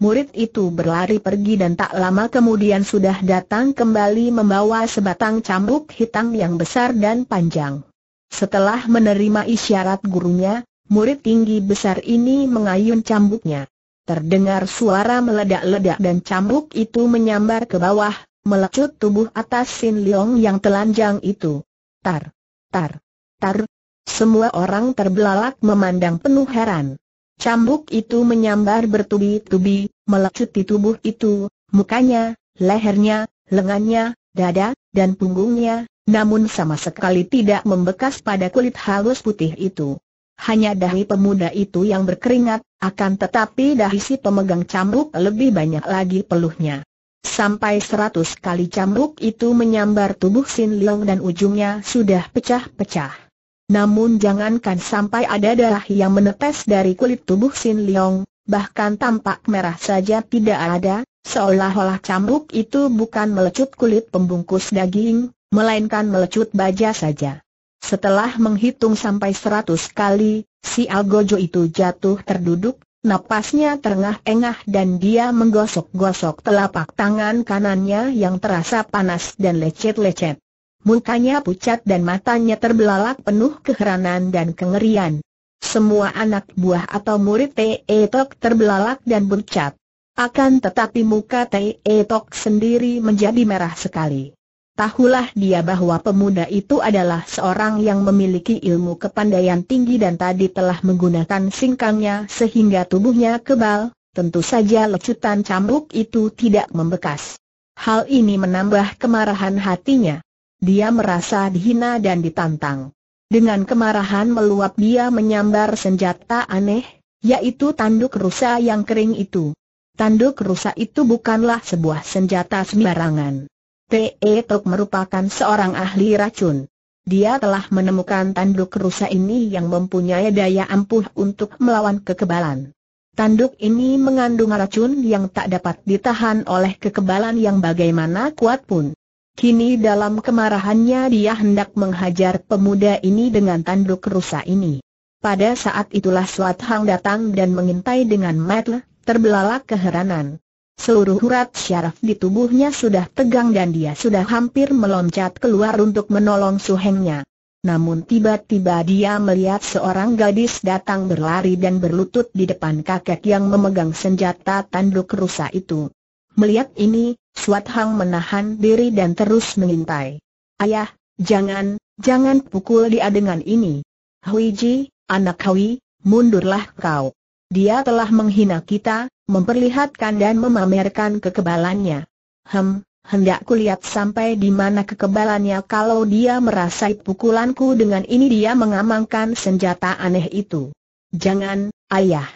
Murid itu berlari pergi dan tak lama kemudian sudah datang kembali membawa sebatang cambuk hitam yang besar dan panjang. Setelah menerima isyarat gurunya, murid tinggi besar ini mengayun cambuknya. Terdengar suara meledak-ledak dan cambuk itu menyambar ke bawah, melecut tubuh atas Sin Leong yang telanjang itu. Tar, tar, tar. Semua orang terbelalak memandang penuh heran. Cambuk itu menyambar bertubi-tubi, melecuti tubuh itu, mukanya, lehernya, lengannya, dada, dan punggungnya, namun sama sekali tidak membekas pada kulit halus putih itu. Hanya dahi pemuda itu yang berkeringat, akan tetapi dahi si pemegang cambuk lebih banyak lagi peluhnya. Sampai seratus kali cambuk itu menyambar tubuh Sin Leong dan ujungnya sudah pecah-pecah. Namun jangankan sampai ada darah yang menetes dari kulit tubuh Sin Leong, bahkan tampak merah saja tidak ada, seolah-olah cambuk itu bukan melecut kulit pembungkus daging, melainkan melecut baja saja. Setelah menghitung sampai seratus kali, si Algojo itu jatuh terduduk, napasnya terengah-engah dan dia menggosok-gosok telapak tangan kanannya yang terasa panas dan lecet-lecet. Mukanya pucat dan matanya terbelalak penuh keheranan dan kengerian. Semua anak buah atau murid T.E. Tok terbelalak dan pucat. Akan tetapi muka T.E. Tok sendiri menjadi merah sekali. Tahulah dia bahwa pemuda itu adalah seorang yang memiliki ilmu kepandaian tinggi dan tadi telah menggunakan singkangnya sehingga tubuhnya kebal, tentu saja lecutan cambuk itu tidak membekas. Hal ini menambah kemarahan hatinya. Dia merasa dihina dan ditantang. Dengan kemarahan meluap dia menyambar senjata aneh, yaitu tanduk rusa yang kering itu. Tanduk rusa itu bukanlah sebuah senjata sembarangan. T.E. Tok merupakan seorang ahli racun. Dia telah menemukan tanduk rusa ini yang mempunyai daya ampuh untuk melawan kekebalan. Tanduk ini mengandung racun yang tak dapat ditahan oleh kekebalan yang bagaimana kuat pun. Kini dalam kemarahannya dia hendak menghajar pemuda ini dengan tanduk rusa ini. Pada saat itulah Swat Hang datang dan mengintai dengan metel, terbelalak keheranan. Seluruh urat syaraf di tubuhnya sudah tegang dan dia sudah hampir meloncat keluar untuk menolong suhengnya. Namun tiba-tiba dia melihat seorang gadis datang berlari dan berlutut di depan kakek yang memegang senjata tanduk rusa itu. Melihat ini, Suat Hang menahan diri dan terus mengintai. Ayah, jangan, jangan pukul dia dengan ini. Hui Ji, anak Hui, mundurlah kau. Dia telah menghina kita, memperlihatkan dan memamerkan kekebalannya. Hem, hendak kulihat sampai di mana kekebalannya kalau dia merasai pukulanku dengan ini dia mengamankan senjata aneh itu. Jangan, ayah.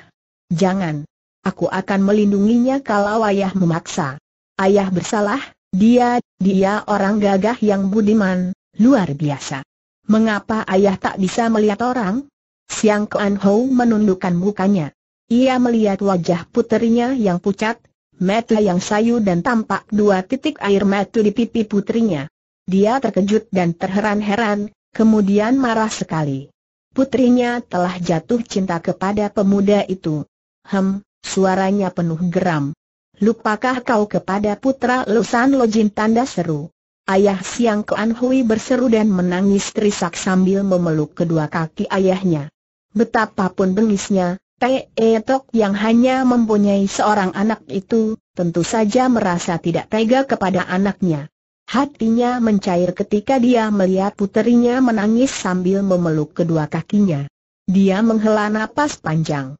Jangan aku akan melindunginya kalau ayah memaksa. Ayah bersalah, dia, dia orang gagah yang budiman, luar biasa. Mengapa ayah tak bisa melihat orang? Siang Kuan Hou menundukkan mukanya. Ia melihat wajah putrinya yang pucat, mata yang sayu dan tampak dua titik air mata di pipi putrinya. Dia terkejut dan terheran-heran, kemudian marah sekali. Putrinya telah jatuh cinta kepada pemuda itu. Hem, Suaranya penuh geram. Lupakah kau kepada putra Lusan Lojin tanda seru? Ayah Siang Kuan Hui berseru dan menangis terisak sambil memeluk kedua kaki ayahnya. Betapapun bengisnya, Te Tok yang hanya mempunyai seorang anak itu, tentu saja merasa tidak tega kepada anaknya. Hatinya mencair ketika dia melihat puterinya menangis sambil memeluk kedua kakinya. Dia menghela napas panjang.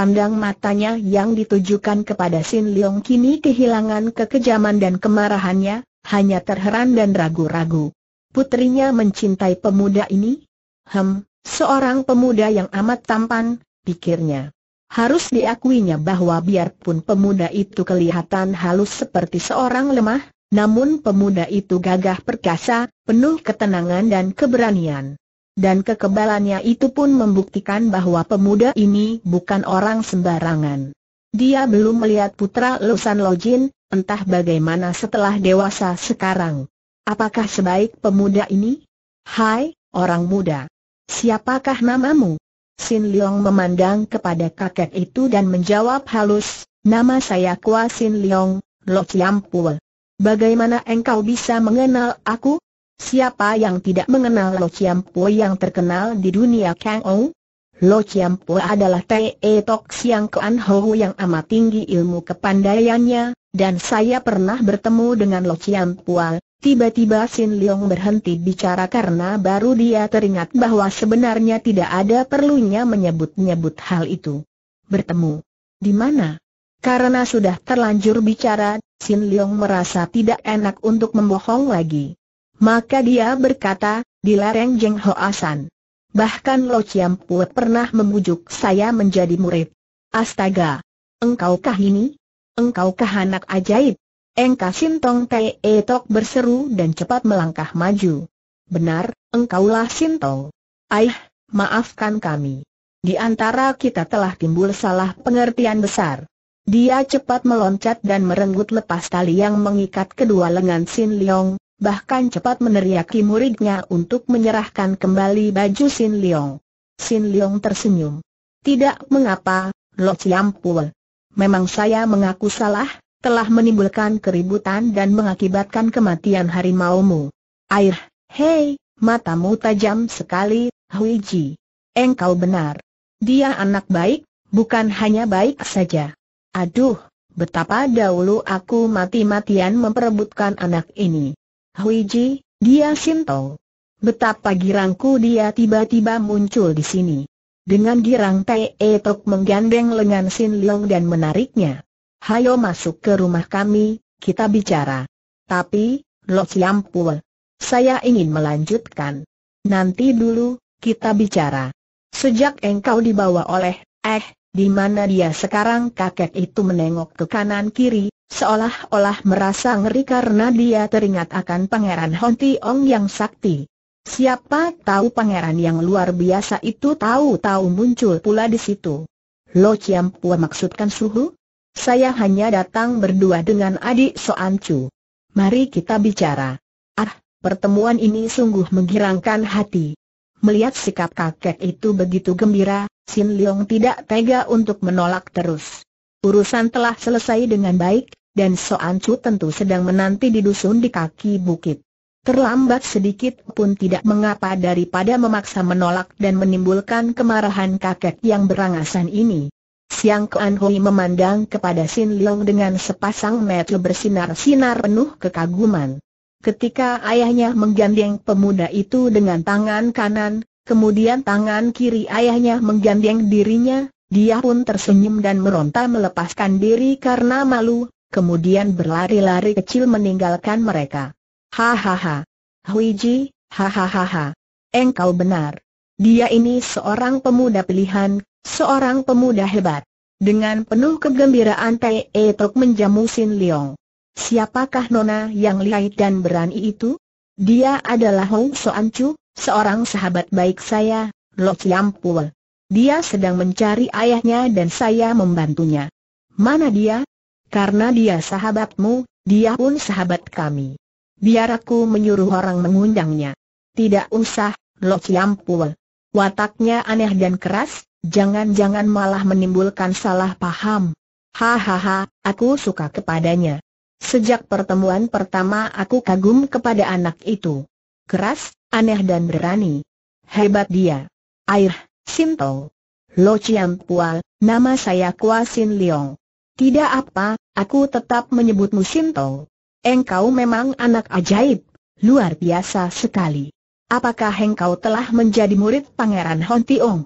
Pandang matanya yang ditujukan kepada Sin Leong kini kehilangan kekejaman dan kemarahannya, hanya terheran dan ragu-ragu. Putrinya mencintai pemuda ini? Hem, seorang pemuda yang amat tampan, pikirnya. Harus diakuinya bahwa biarpun pemuda itu kelihatan halus seperti seorang lemah, namun pemuda itu gagah perkasa, penuh ketenangan dan keberanian dan kekebalannya itu pun membuktikan bahwa pemuda ini bukan orang sembarangan. Dia belum melihat putra Lusan Lojin, entah bagaimana setelah dewasa sekarang. Apakah sebaik pemuda ini? Hai, orang muda. Siapakah namamu? Sin Leong memandang kepada kakek itu dan menjawab halus, nama saya Kua Sin Leong, Lo Chiam Pua. Bagaimana engkau bisa mengenal aku? Siapa yang tidak mengenal Lo Chiam Po yang terkenal di dunia Kang Ong? Lo Chiam Po adalah Te Tok Siang Kuan Ho yang amat tinggi ilmu kepandaiannya, dan saya pernah bertemu dengan Lo Chiam Po. Tiba-tiba Sin Leong berhenti bicara karena baru dia teringat bahwa sebenarnya tidak ada perlunya menyebut-nyebut hal itu. Bertemu. Di mana? Karena sudah terlanjur bicara, Sin Leong merasa tidak enak untuk membohong lagi. Maka dia berkata, dilarang Jeng Hoasan. Bahkan Lo Chiam Pue pernah membujuk saya menjadi murid. Astaga! Engkaukah ini? Engkaukah anak ajaib? Engka Sintong E Tok berseru dan cepat melangkah maju. Benar, engkaulah Sintong. Aih, maafkan kami. Di antara kita telah timbul salah pengertian besar. Dia cepat meloncat dan merenggut lepas tali yang mengikat kedua lengan Sin Leong, bahkan cepat meneriaki muridnya untuk menyerahkan kembali baju Sin Leong. Sin Leong tersenyum. Tidak mengapa, Lo Ciampul. Memang saya mengaku salah, telah menimbulkan keributan dan mengakibatkan kematian harimaumu. Air, hei, matamu tajam sekali, Hui Ji. Engkau benar. Dia anak baik, bukan hanya baik saja. Aduh, betapa dahulu aku mati-matian memperebutkan anak ini. Huiji, dia Sinto. Betapa girangku dia tiba-tiba muncul di sini. Dengan girang Te Tok menggandeng lengan Sin Leong dan menariknya. Hayo masuk ke rumah kami, kita bicara. Tapi, Lo Siam Pul. Saya ingin melanjutkan. Nanti dulu, kita bicara. Sejak engkau dibawa oleh, eh, di mana dia sekarang kakek itu menengok ke kanan kiri, seolah-olah merasa ngeri karena dia teringat akan Pangeran Honti Ong yang sakti. Siapa tahu pangeran yang luar biasa itu tahu-tahu muncul pula di situ. Lo Chiam Pua maksudkan suhu? Saya hanya datang berdua dengan adik Soan Chu. Mari kita bicara. Ah, pertemuan ini sungguh menggirangkan hati. Melihat sikap kakek itu begitu gembira, Sin Leong tidak tega untuk menolak terus. Urusan telah selesai dengan baik, dan Soan Chu tentu sedang menanti di dusun di kaki bukit. Terlambat sedikit pun tidak mengapa daripada memaksa menolak dan menimbulkan kemarahan kakek yang berangasan ini. Siang Kuan Hui memandang kepada Sin Leong dengan sepasang mata bersinar-sinar penuh kekaguman. Ketika ayahnya menggandeng pemuda itu dengan tangan kanan, kemudian tangan kiri ayahnya menggandeng dirinya, dia pun tersenyum dan meronta melepaskan diri karena malu, kemudian berlari-lari kecil meninggalkan mereka. Hahaha. Huiji, hahaha. Engkau benar. Dia ini seorang pemuda pilihan, seorang pemuda hebat. Dengan penuh kegembiraan Tei Tok menjamu Sin Leong. Siapakah nona yang lihai dan berani itu? Dia adalah Hong Soan Chu, seorang sahabat baik saya, Lo Chiam Pul. Dia sedang mencari ayahnya dan saya membantunya. Mana dia? Karena dia sahabatmu, dia pun sahabat kami. Biar aku menyuruh orang mengundangnya. Tidak usah, Lo Chiam Pul. Wataknya aneh dan keras, jangan-jangan malah menimbulkan salah paham. Hahaha, aku suka kepadanya. Sejak pertemuan pertama aku kagum kepada anak itu. Keras, aneh dan berani. Hebat dia. Air, Sinto. Lo Chiam Pual, nama saya Kua Sin Leong. Tidak apa, aku tetap menyebutmu Sinto. Engkau memang anak ajaib, luar biasa sekali. Apakah engkau telah menjadi murid Pangeran Hon Tiong?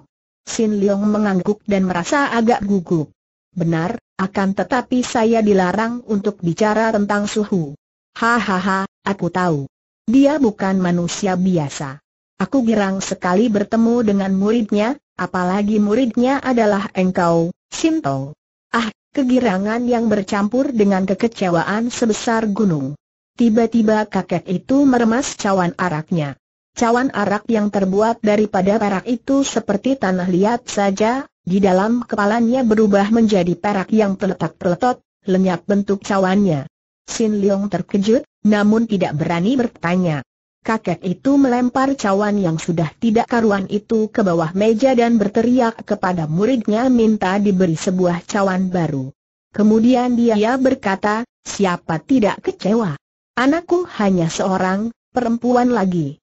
Sin Leong mengangguk dan merasa agak gugup. Benar, akan tetapi saya dilarang untuk bicara tentang suhu. Hahaha, aku tahu. Dia bukan manusia biasa. Aku girang sekali bertemu dengan muridnya, apalagi muridnya adalah engkau, Sinto. Ah, kegirangan yang bercampur dengan kekecewaan sebesar gunung. Tiba-tiba kakek itu meremas cawan araknya. Cawan arak yang terbuat daripada arak itu seperti tanah liat saja, di dalam kepalanya berubah menjadi perak yang peletak-peletot, lenyap bentuk cawannya. Sin Leong terkejut, namun tidak berani bertanya. Kakek itu melempar cawan yang sudah tidak karuan itu ke bawah meja dan berteriak kepada muridnya minta diberi sebuah cawan baru. Kemudian dia berkata, siapa tidak kecewa? Anakku hanya seorang, perempuan lagi.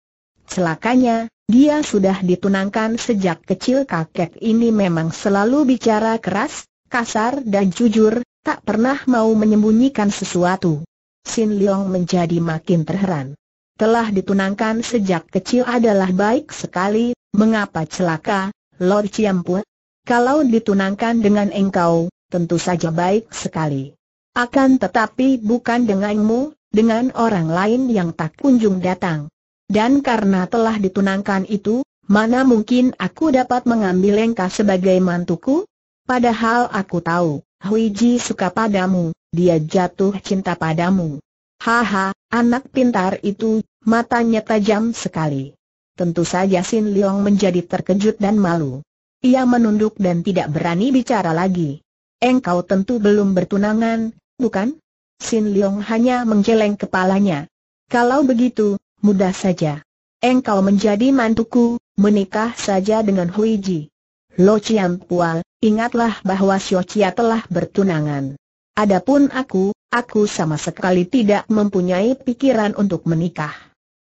Celakanya, dia sudah ditunangkan sejak kecil kakek ini memang selalu bicara keras, kasar dan jujur, tak pernah mau menyembunyikan sesuatu. Sin Leong menjadi makin terheran. Telah ditunangkan sejak kecil adalah baik sekali, mengapa celaka, Lord Chiampu? Kalau ditunangkan dengan engkau, tentu saja baik sekali. Akan tetapi bukan denganmu, dengan orang lain yang tak kunjung datang. Dan karena telah ditunangkan itu, mana mungkin aku dapat mengambil engkau sebagai mantuku? Padahal aku tahu, Huiji suka padamu, dia jatuh cinta padamu. Haha, anak pintar itu, matanya tajam sekali. Tentu saja Sin Leong menjadi terkejut dan malu. Ia menunduk dan tidak berani bicara lagi. Engkau tentu belum bertunangan, bukan? Sin Leong hanya menggeleng kepalanya. Kalau begitu, mudah saja. Engkau menjadi mantuku, menikah saja dengan Hui Ji. Lo Chiam Pua, ingatlah bahwa Xiao Chia telah bertunangan. Adapun aku, aku sama sekali tidak mempunyai pikiran untuk menikah.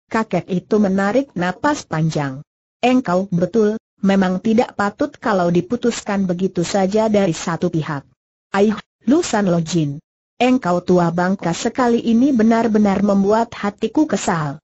Kakek itu menarik napas panjang. Engkau betul, memang tidak patut kalau diputuskan begitu saja dari satu pihak. Aih, Lusan Jin. Engkau tua bangka sekali ini benar-benar membuat hatiku kesal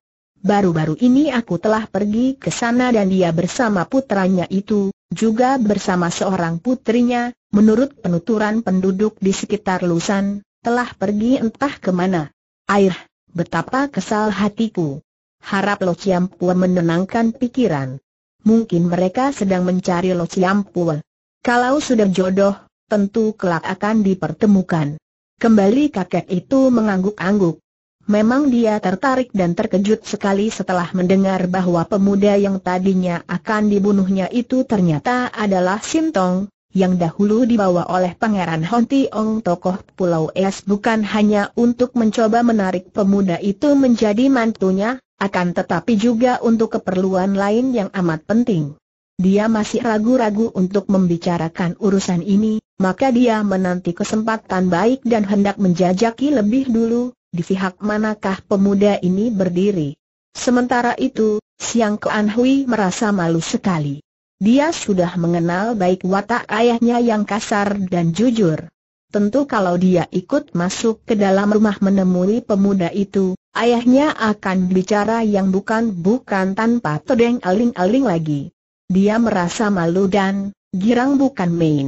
baru-baru ini aku telah pergi ke sana dan dia bersama putranya itu, juga bersama seorang putrinya, menurut penuturan penduduk di sekitar Lusan, telah pergi entah kemana. Air, betapa kesal hatiku. Harap Lo Ciampua menenangkan pikiran. Mungkin mereka sedang mencari Lo Ciampua. Kalau sudah jodoh, tentu kelak akan dipertemukan. Kembali kakek itu mengangguk-angguk. Memang dia tertarik dan terkejut sekali setelah mendengar bahwa pemuda yang tadinya akan dibunuhnya itu ternyata adalah Sintong, yang dahulu dibawa oleh Pangeran Honti Ong tokoh Pulau Es bukan hanya untuk mencoba menarik pemuda itu menjadi mantunya, akan tetapi juga untuk keperluan lain yang amat penting. Dia masih ragu-ragu untuk membicarakan urusan ini, maka dia menanti kesempatan baik dan hendak menjajaki lebih dulu, di pihak manakah pemuda ini berdiri. Sementara itu, Siang Kuan Hui merasa malu sekali. Dia sudah mengenal baik watak ayahnya yang kasar dan jujur. Tentu kalau dia ikut masuk ke dalam rumah menemui pemuda itu, ayahnya akan bicara yang bukan-bukan tanpa todeng aling-aling lagi. Dia merasa malu dan girang bukan main.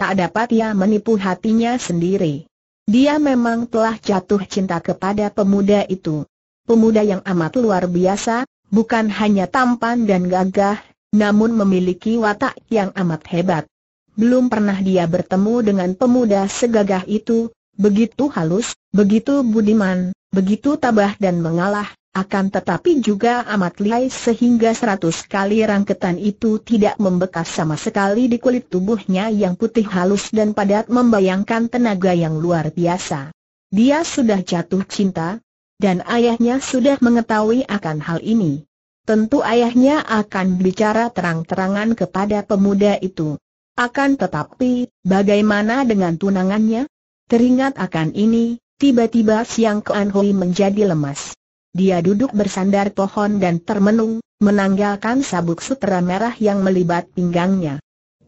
Tak dapat ia menipu hatinya sendiri. Dia memang telah jatuh cinta kepada pemuda itu. Pemuda yang amat luar biasa, bukan hanya tampan dan gagah, namun memiliki watak yang amat hebat. Belum pernah dia bertemu dengan pemuda segagah itu, begitu halus, begitu budiman, begitu tabah dan mengalah, akan tetapi juga amat lihai sehingga seratus kali rangketan itu tidak membekas sama sekali di kulit tubuhnya yang putih halus dan padat membayangkan tenaga yang luar biasa. Dia sudah jatuh cinta, dan ayahnya sudah mengetahui akan hal ini. Tentu ayahnya akan bicara terang-terangan kepada pemuda itu. Akan tetapi, bagaimana dengan tunangannya? Teringat akan ini, tiba-tiba Siang Kean Hui menjadi lemas. Dia duduk bersandar pohon dan termenung, menanggalkan sabuk sutera merah yang melibat pinggangnya.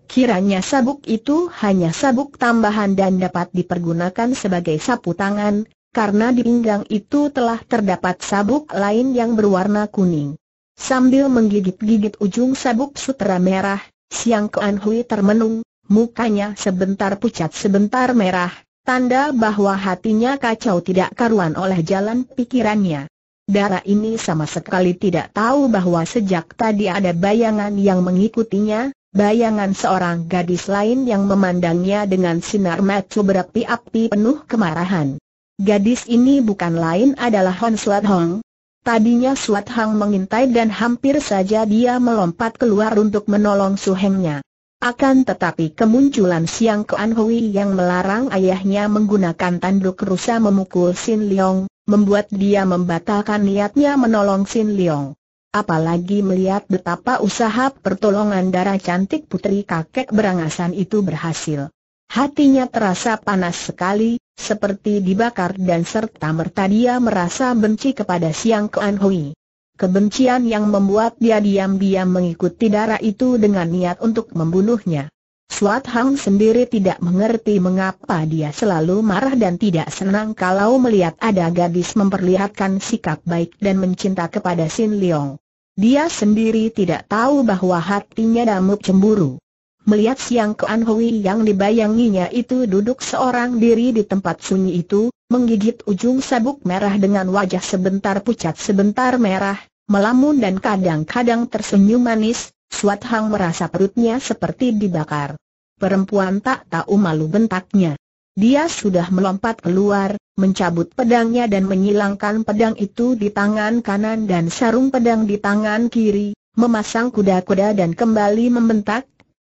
Kiranya sabuk itu hanya sabuk tambahan dan dapat dipergunakan sebagai sapu tangan, karena di pinggang itu telah terdapat sabuk lain yang berwarna kuning. Sambil menggigit-gigit ujung sabuk sutera merah, Siang Kuan Hui termenung, mukanya sebentar pucat sebentar merah, tanda bahwa hatinya kacau tidak karuan oleh jalan pikirannya. Dara ini sama sekali tidak tahu bahwa sejak tadi ada bayangan yang mengikutinya, bayangan seorang gadis lain yang memandangnya dengan sinar mata berapi-api penuh kemarahan. Gadis ini bukan lain adalah Hon Suat Hong. Tadinya Suat Hong mengintai dan hampir saja dia melompat keluar untuk menolong Su Hengnya. Akan tetapi kemunculan Siang Kuan Hui yang melarang ayahnya menggunakan tanduk rusa memukul Sin Leong, membuat dia membatalkan niatnya menolong Sin Leong. Apalagi melihat betapa usaha pertolongan darah cantik putri kakek berangasan itu berhasil. Hatinya terasa panas sekali, seperti dibakar dan serta merta dia merasa benci kepada Siang Kuan Hui. Kebencian yang membuat dia diam-diam mengikuti darah itu dengan niat untuk membunuhnya. Suat Hang sendiri tidak mengerti mengapa dia selalu marah dan tidak senang kalau melihat ada gadis memperlihatkan sikap baik dan mencinta kepada Sin Leong. Dia sendiri tidak tahu bahwa hatinya damuk cemburu. Melihat Siang Kuan Hui yang dibayanginya itu duduk seorang diri di tempat sunyi itu, menggigit ujung sabuk merah dengan wajah sebentar pucat sebentar merah, melamun dan kadang-kadang tersenyum manis, Suat Hang merasa perutnya seperti dibakar. Perempuan tak tahu malu bentaknya. Dia sudah melompat keluar, mencabut pedangnya dan menyilangkan pedang itu di tangan kanan dan sarung pedang di tangan kiri, memasang kuda-kuda dan kembali membentak,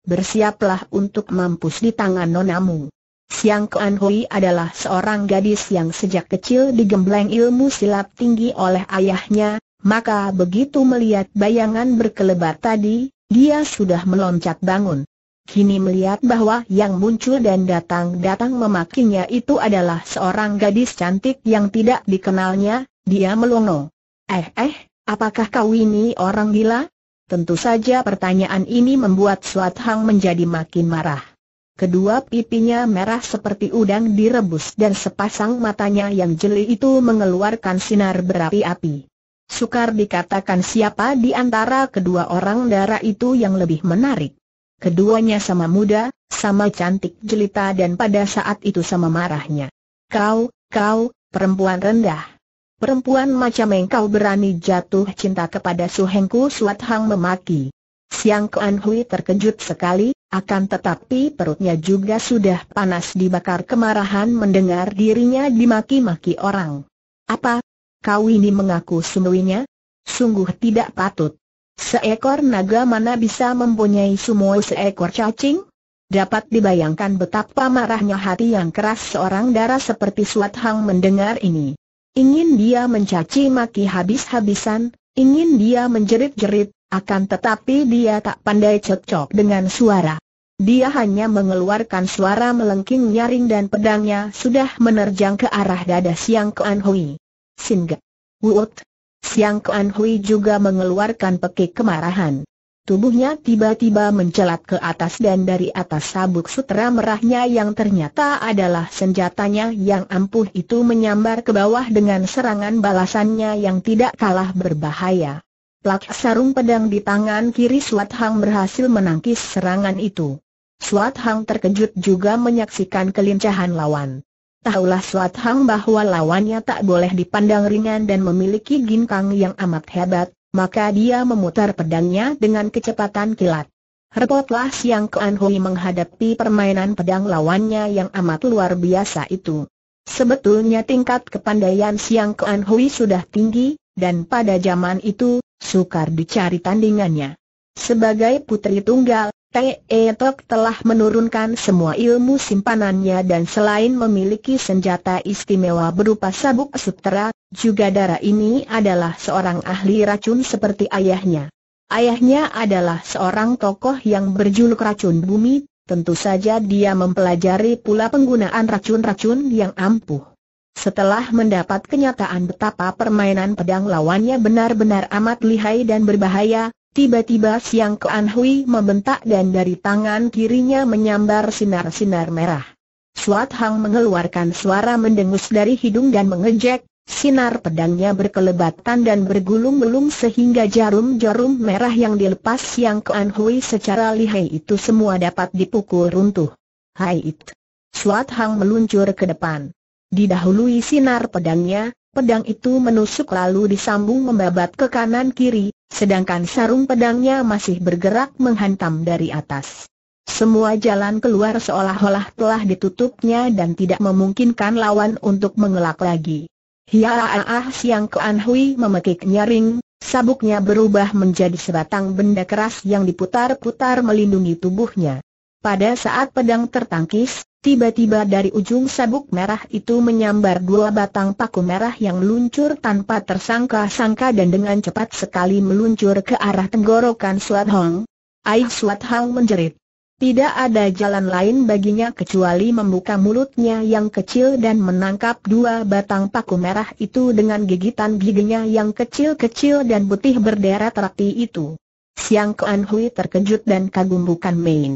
bersiaplah untuk mampus di tangan nonamu. Siang Kuan Hui adalah seorang gadis yang sejak kecil digembleng ilmu silat tinggi oleh ayahnya, maka begitu melihat bayangan berkelebat tadi, dia sudah meloncat bangun. Kini melihat bahwa yang muncul dan datang-datang memakinya itu adalah seorang gadis cantik yang tidak dikenalnya, dia melongo. Eh eh, apakah kau ini orang gila? Tentu saja pertanyaan ini membuat Suat Hang menjadi makin marah. Kedua pipinya merah seperti udang direbus dan sepasang matanya yang jeli itu mengeluarkan sinar berapi-api. Sukar dikatakan siapa di antara kedua orang darah itu yang lebih menarik. Keduanya sama muda, sama cantik jelita dan pada saat itu sama marahnya. Kau, kau, perempuan rendah. Perempuan macam engkau berani jatuh cinta kepada Su Hengku Suat Hang memaki. Siang Kuan Hui terkejut sekali, akan tetapi perutnya juga sudah panas dibakar kemarahan mendengar dirinya dimaki-maki orang. Apa? Kau ini mengaku sumuinya? Sungguh tidak patut. Seekor naga mana bisa mempunyai sumo seekor cacing? Dapat dibayangkan betapa marahnya hati yang keras seorang darah seperti Suat Hang mendengar ini. Ingin dia mencaci maki habis-habisan, ingin dia menjerit-jerit, akan tetapi dia tak pandai cocok dengan suara. Dia hanya mengeluarkan suara melengking nyaring dan pedangnya sudah menerjang ke arah dada Siang Kuan Hui. Singgah. Wut. Siang Kuan Hui juga mengeluarkan pekik kemarahan. Tubuhnya tiba-tiba mencelat ke atas dan dari atas sabuk sutra merahnya yang ternyata adalah senjatanya yang ampuh itu menyambar ke bawah dengan serangan balasannya yang tidak kalah berbahaya. Plak sarung pedang di tangan kiri Swat Hang berhasil menangkis serangan itu. Swat Hang terkejut juga menyaksikan kelincahan lawan. Tahulah Swat Hang bahwa lawannya tak boleh dipandang ringan dan memiliki ginkang yang amat hebat, maka dia memutar pedangnya dengan kecepatan kilat. Repotlah Siang Kuan Hui menghadapi permainan pedang lawannya yang amat luar biasa itu. Sebetulnya tingkat kepandaian Siang Kuan Hui sudah tinggi, dan pada zaman itu, sukar dicari tandingannya. Sebagai putri tunggal, Te Tok telah menurunkan semua ilmu simpanannya dan selain memiliki senjata istimewa berupa sabuk sutera. Juga darah ini adalah seorang ahli racun seperti ayahnya. Ayahnya adalah seorang tokoh yang berjuluk racun bumi, tentu saja dia mempelajari pula penggunaan racun-racun yang ampuh. Setelah mendapat kenyataan betapa permainan pedang lawannya benar-benar amat lihai dan berbahaya, tiba-tiba Siang Kuan Hui membentak dan dari tangan kirinya menyambar sinar-sinar merah. Suat Hang mengeluarkan suara mendengus dari hidung dan mengejek, Sinar pedangnya berkelebatan dan bergulung-gulung sehingga jarum-jarum merah yang dilepas yang Kuan Hui secara lihai itu semua dapat dipukul runtuh. It! Suat Hang meluncur ke depan. Didahului sinar pedangnya, pedang itu menusuk lalu disambung membabat ke kanan kiri, sedangkan sarung pedangnya masih bergerak menghantam dari atas. Semua jalan keluar seolah-olah telah ditutupnya dan tidak memungkinkan lawan untuk mengelak lagi. Hiaaah Siang Kuan Hui memekik nyaring, sabuknya berubah menjadi sebatang benda keras yang diputar-putar melindungi tubuhnya. Pada saat pedang tertangkis, tiba-tiba dari ujung sabuk merah itu menyambar dua batang paku merah yang luncur tanpa tersangka-sangka dan dengan cepat sekali meluncur ke arah tenggorokan Suat Hong. Aik Suat Hong menjerit. Tidak ada jalan lain baginya kecuali membuka mulutnya yang kecil dan menangkap dua batang paku merah itu dengan gigitan giginya yang kecil-kecil dan putih berderet rapi itu. Siang Kuan Hui terkejut dan kagum bukan main.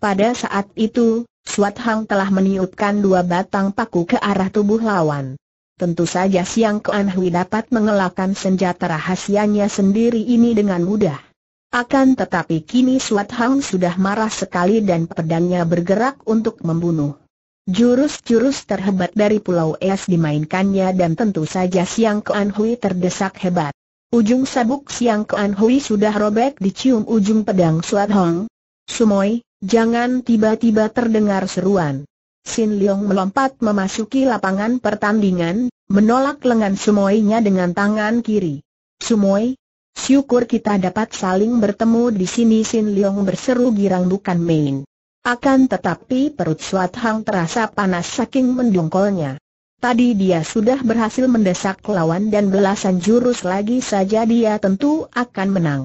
Pada saat itu, Suat Hang telah meniupkan dua batang paku ke arah tubuh lawan. Tentu saja Siang Kuan Hui dapat mengelakkan senjata rahasianya sendiri ini dengan mudah. Akan tetapi kini Suat Hang sudah marah sekali dan pedangnya bergerak untuk membunuh. Jurus-jurus terhebat dari Pulau Es dimainkannya dan tentu saja Siang Kuan Hui terdesak hebat. Ujung sabuk Siang Kuan Hui sudah robek dicium ujung pedang Suat Hong. Sumoy, jangan tiba-tiba terdengar seruan. Sin Leong melompat memasuki lapangan pertandingan, menolak lengan Sumoinya dengan tangan kiri. Sumoy, Syukur kita dapat saling bertemu di sini Sin Leong berseru girang bukan main. Akan tetapi perut Suat Hang terasa panas saking mendongkolnya. Tadi dia sudah berhasil mendesak lawan dan belasan jurus lagi saja dia tentu akan menang.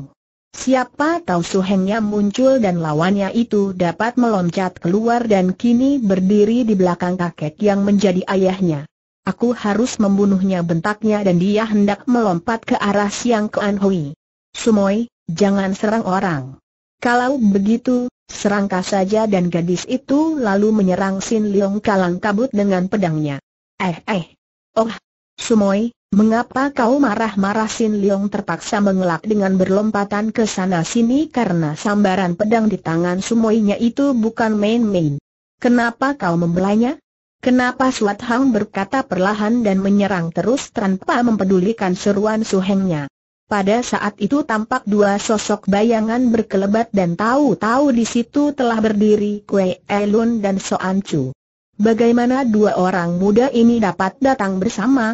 Siapa tahu suhengnya muncul dan lawannya itu dapat meloncat keluar dan kini berdiri di belakang kakek yang menjadi ayahnya. Aku harus membunuhnya bentaknya dan dia hendak melompat ke arah Siang ke Anhui. Sumoy, jangan serang orang. Kalau begitu, serangkah saja dan gadis itu lalu menyerang Sin Leong Kalang Kabut dengan pedangnya. Eh eh. Oh, Sumoy, mengapa kau marah-marah Sin Leong terpaksa mengelak dengan berlompatan ke sana sini karena sambaran pedang di tangan Sumoynya itu bukan main-main. Kenapa kau membelanya? Kenapa Suat Hang berkata perlahan dan menyerang terus tanpa mempedulikan seruan suhengnya. Pada saat itu tampak dua sosok bayangan berkelebat dan tahu-tahu di situ telah berdiri Kue Elun dan Soan Chu. Bagaimana dua orang muda ini dapat datang bersama?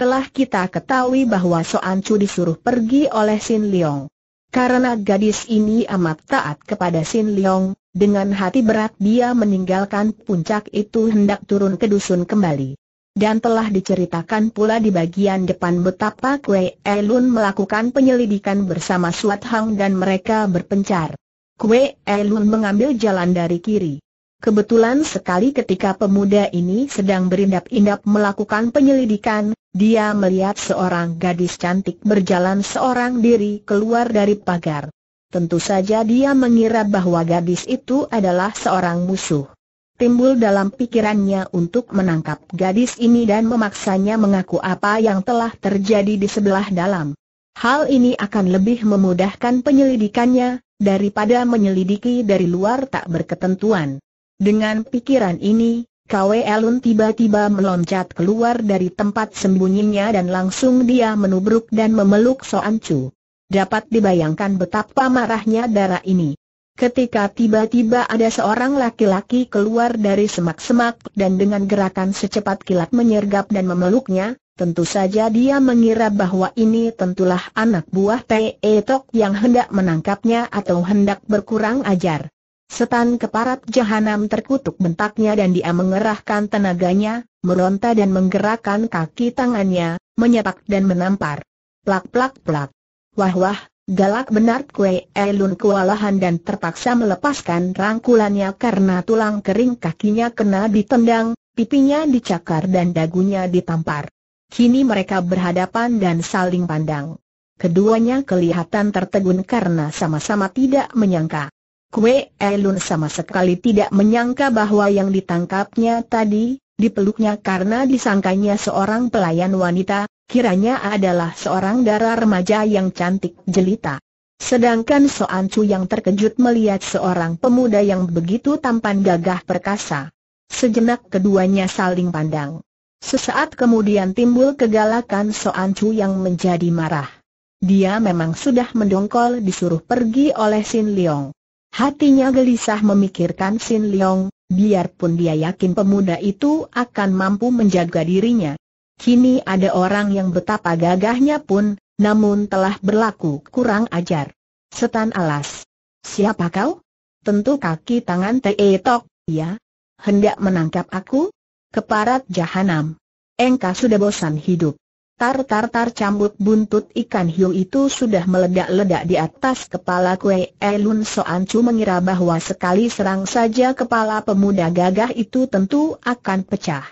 Telah kita ketahui bahwa Soan Chu disuruh pergi oleh Sin Leong. Karena gadis ini amat taat kepada Sin Leong, dengan hati berat dia meninggalkan puncak itu hendak turun ke dusun kembali. Dan telah diceritakan pula di bagian depan betapa Kuei Elun melakukan penyelidikan bersama Suat Hang dan mereka berpencar. Kuei Elun mengambil jalan dari kiri. Kebetulan sekali ketika pemuda ini sedang berindap-indap melakukan penyelidikan, dia melihat seorang gadis cantik berjalan seorang diri keluar dari pagar. Tentu saja dia mengira bahwa gadis itu adalah seorang musuh. Timbul dalam pikirannya untuk menangkap gadis ini dan memaksanya mengaku apa yang telah terjadi di sebelah dalam. Hal ini akan lebih memudahkan penyelidikannya, daripada menyelidiki dari luar tak berketentuan. Dengan pikiran ini, Kwe Elun tiba-tiba meloncat keluar dari tempat sembunyinya dan langsung dia menubruk dan memeluk Soan Chu. Dapat dibayangkan betapa marahnya darah ini. Ketika tiba-tiba ada seorang laki-laki keluar dari semak-semak dan dengan gerakan secepat kilat menyergap dan memeluknya, tentu saja dia mengira bahwa ini tentulah anak buah T.E. Tok yang hendak menangkapnya atau hendak berkurang ajar. Setan keparat jahanam terkutuk bentaknya dan dia mengerahkan tenaganya, meronta dan menggerakkan kaki tangannya, menyepak dan menampar. Plak plak plak. Wah wah, galak benar kue Elun kewalahan dan terpaksa melepaskan rangkulannya karena tulang kering kakinya kena ditendang, pipinya dicakar dan dagunya ditampar. Kini mereka berhadapan dan saling pandang. Keduanya kelihatan tertegun karena sama-sama tidak menyangka. Kue Elun sama sekali tidak menyangka bahwa yang ditangkapnya tadi, dipeluknya karena disangkanya seorang pelayan wanita, kiranya adalah seorang darah remaja yang cantik jelita. Sedangkan Chu yang terkejut melihat seorang pemuda yang begitu tampan gagah perkasa. Sejenak keduanya saling pandang. Sesaat kemudian timbul kegalakan Chu yang menjadi marah. Dia memang sudah mendongkol disuruh pergi oleh Sin Leong. Hatinya gelisah memikirkan Sin Leong, biarpun dia yakin pemuda itu akan mampu menjaga dirinya. Kini ada orang yang betapa gagahnya pun, namun telah berlaku kurang ajar. Setan alas. Siapa kau? Tentu kaki tangan Te Tok, ya? Hendak menangkap aku? Keparat jahanam. Engkau sudah bosan hidup. Tar-tar-tar cambuk buntut ikan hiu itu sudah meledak-ledak di atas kepala kue Elun Soancu mengira bahwa sekali serang saja kepala pemuda gagah itu tentu akan pecah.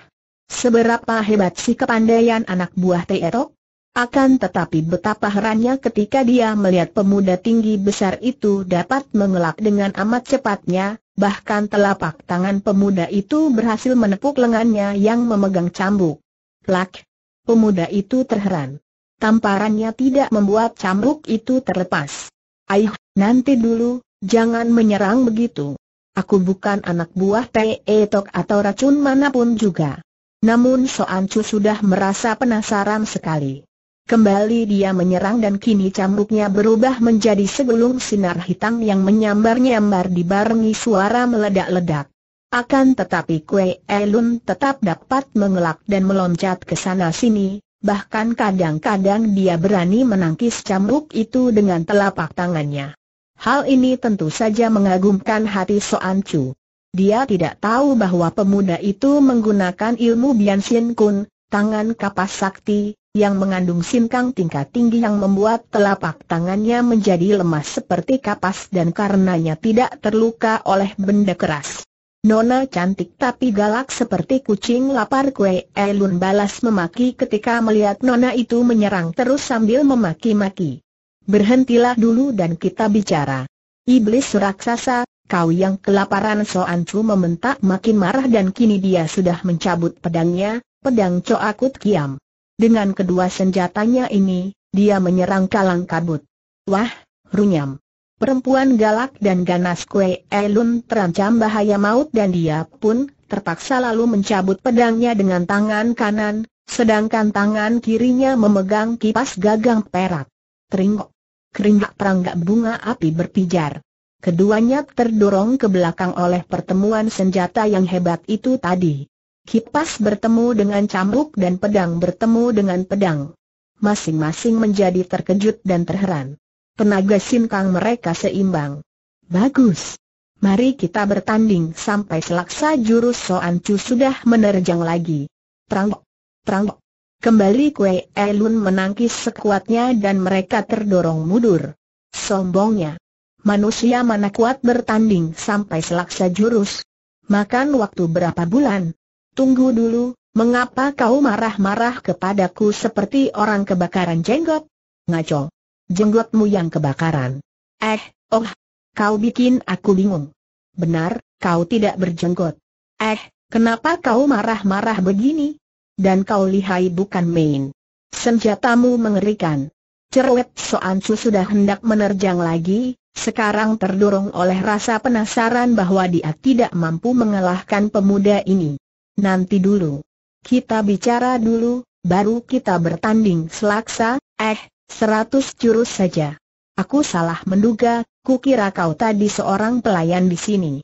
Seberapa hebat si kepandaian anak buah Teetok? Akan tetapi betapa herannya ketika dia melihat pemuda tinggi besar itu dapat mengelak dengan amat cepatnya, bahkan telapak tangan pemuda itu berhasil menepuk lengannya yang memegang cambuk. Plak! Pemuda itu terheran. Tamparannya tidak membuat cambuk itu terlepas. Aih, nanti dulu, jangan menyerang begitu. Aku bukan anak buah T.E. Tok atau racun manapun juga. Namun Chu sudah merasa penasaran sekali. Kembali dia menyerang dan kini cambuknya berubah menjadi segulung sinar hitam yang menyambar-nyambar dibarengi suara meledak-ledak. Akan tetapi Kue Elun tetap dapat mengelak dan meloncat ke sana sini, bahkan kadang-kadang dia berani menangkis cambuk itu dengan telapak tangannya. Hal ini tentu saja mengagumkan hati Soan Chu. Dia tidak tahu bahwa pemuda itu menggunakan ilmu Bian Xin Kun, tangan kapas sakti, yang mengandung sinkang tingkat tinggi yang membuat telapak tangannya menjadi lemas seperti kapas dan karenanya tidak terluka oleh benda keras. Nona cantik tapi galak seperti kucing lapar kue Elun balas memaki ketika melihat Nona itu menyerang terus sambil memaki-maki. Berhentilah dulu dan kita bicara. Iblis raksasa, kau yang kelaparan Soan Chu meminta makin marah dan kini dia sudah mencabut pedangnya, pedang Akut Kiam. Dengan kedua senjatanya ini, dia menyerang kalang kabut. Wah, runyam. Perempuan galak dan ganas Kue Elun terancam bahaya maut dan dia pun terpaksa lalu mencabut pedangnya dengan tangan kanan, sedangkan tangan kirinya memegang kipas gagang perak. Teringok. Keringak peranggak bunga api berpijar. Keduanya terdorong ke belakang oleh pertemuan senjata yang hebat itu tadi. Kipas bertemu dengan cambuk dan pedang bertemu dengan pedang. Masing-masing menjadi terkejut dan terheran tenaga sinkang mereka seimbang. Bagus. Mari kita bertanding sampai selaksa jurus Soan Chu sudah menerjang lagi. Terang, terang. Kembali Kue Elun menangkis sekuatnya dan mereka terdorong mundur. Sombongnya. Manusia mana kuat bertanding sampai selaksa jurus. Makan waktu berapa bulan? Tunggu dulu, mengapa kau marah-marah kepadaku seperti orang kebakaran jenggot? Ngaco. Jenggotmu yang kebakaran. Eh, oh, kau bikin aku bingung. Benar, kau tidak berjenggot. Eh, kenapa kau marah-marah begini? Dan kau lihai bukan main. Senjatamu mengerikan. Cerewet Soansu sudah hendak menerjang lagi, sekarang terdorong oleh rasa penasaran bahwa dia tidak mampu mengalahkan pemuda ini. Nanti dulu. Kita bicara dulu, baru kita bertanding selaksa, eh, Seratus jurus saja. Aku salah menduga, kukira kau tadi seorang pelayan di sini.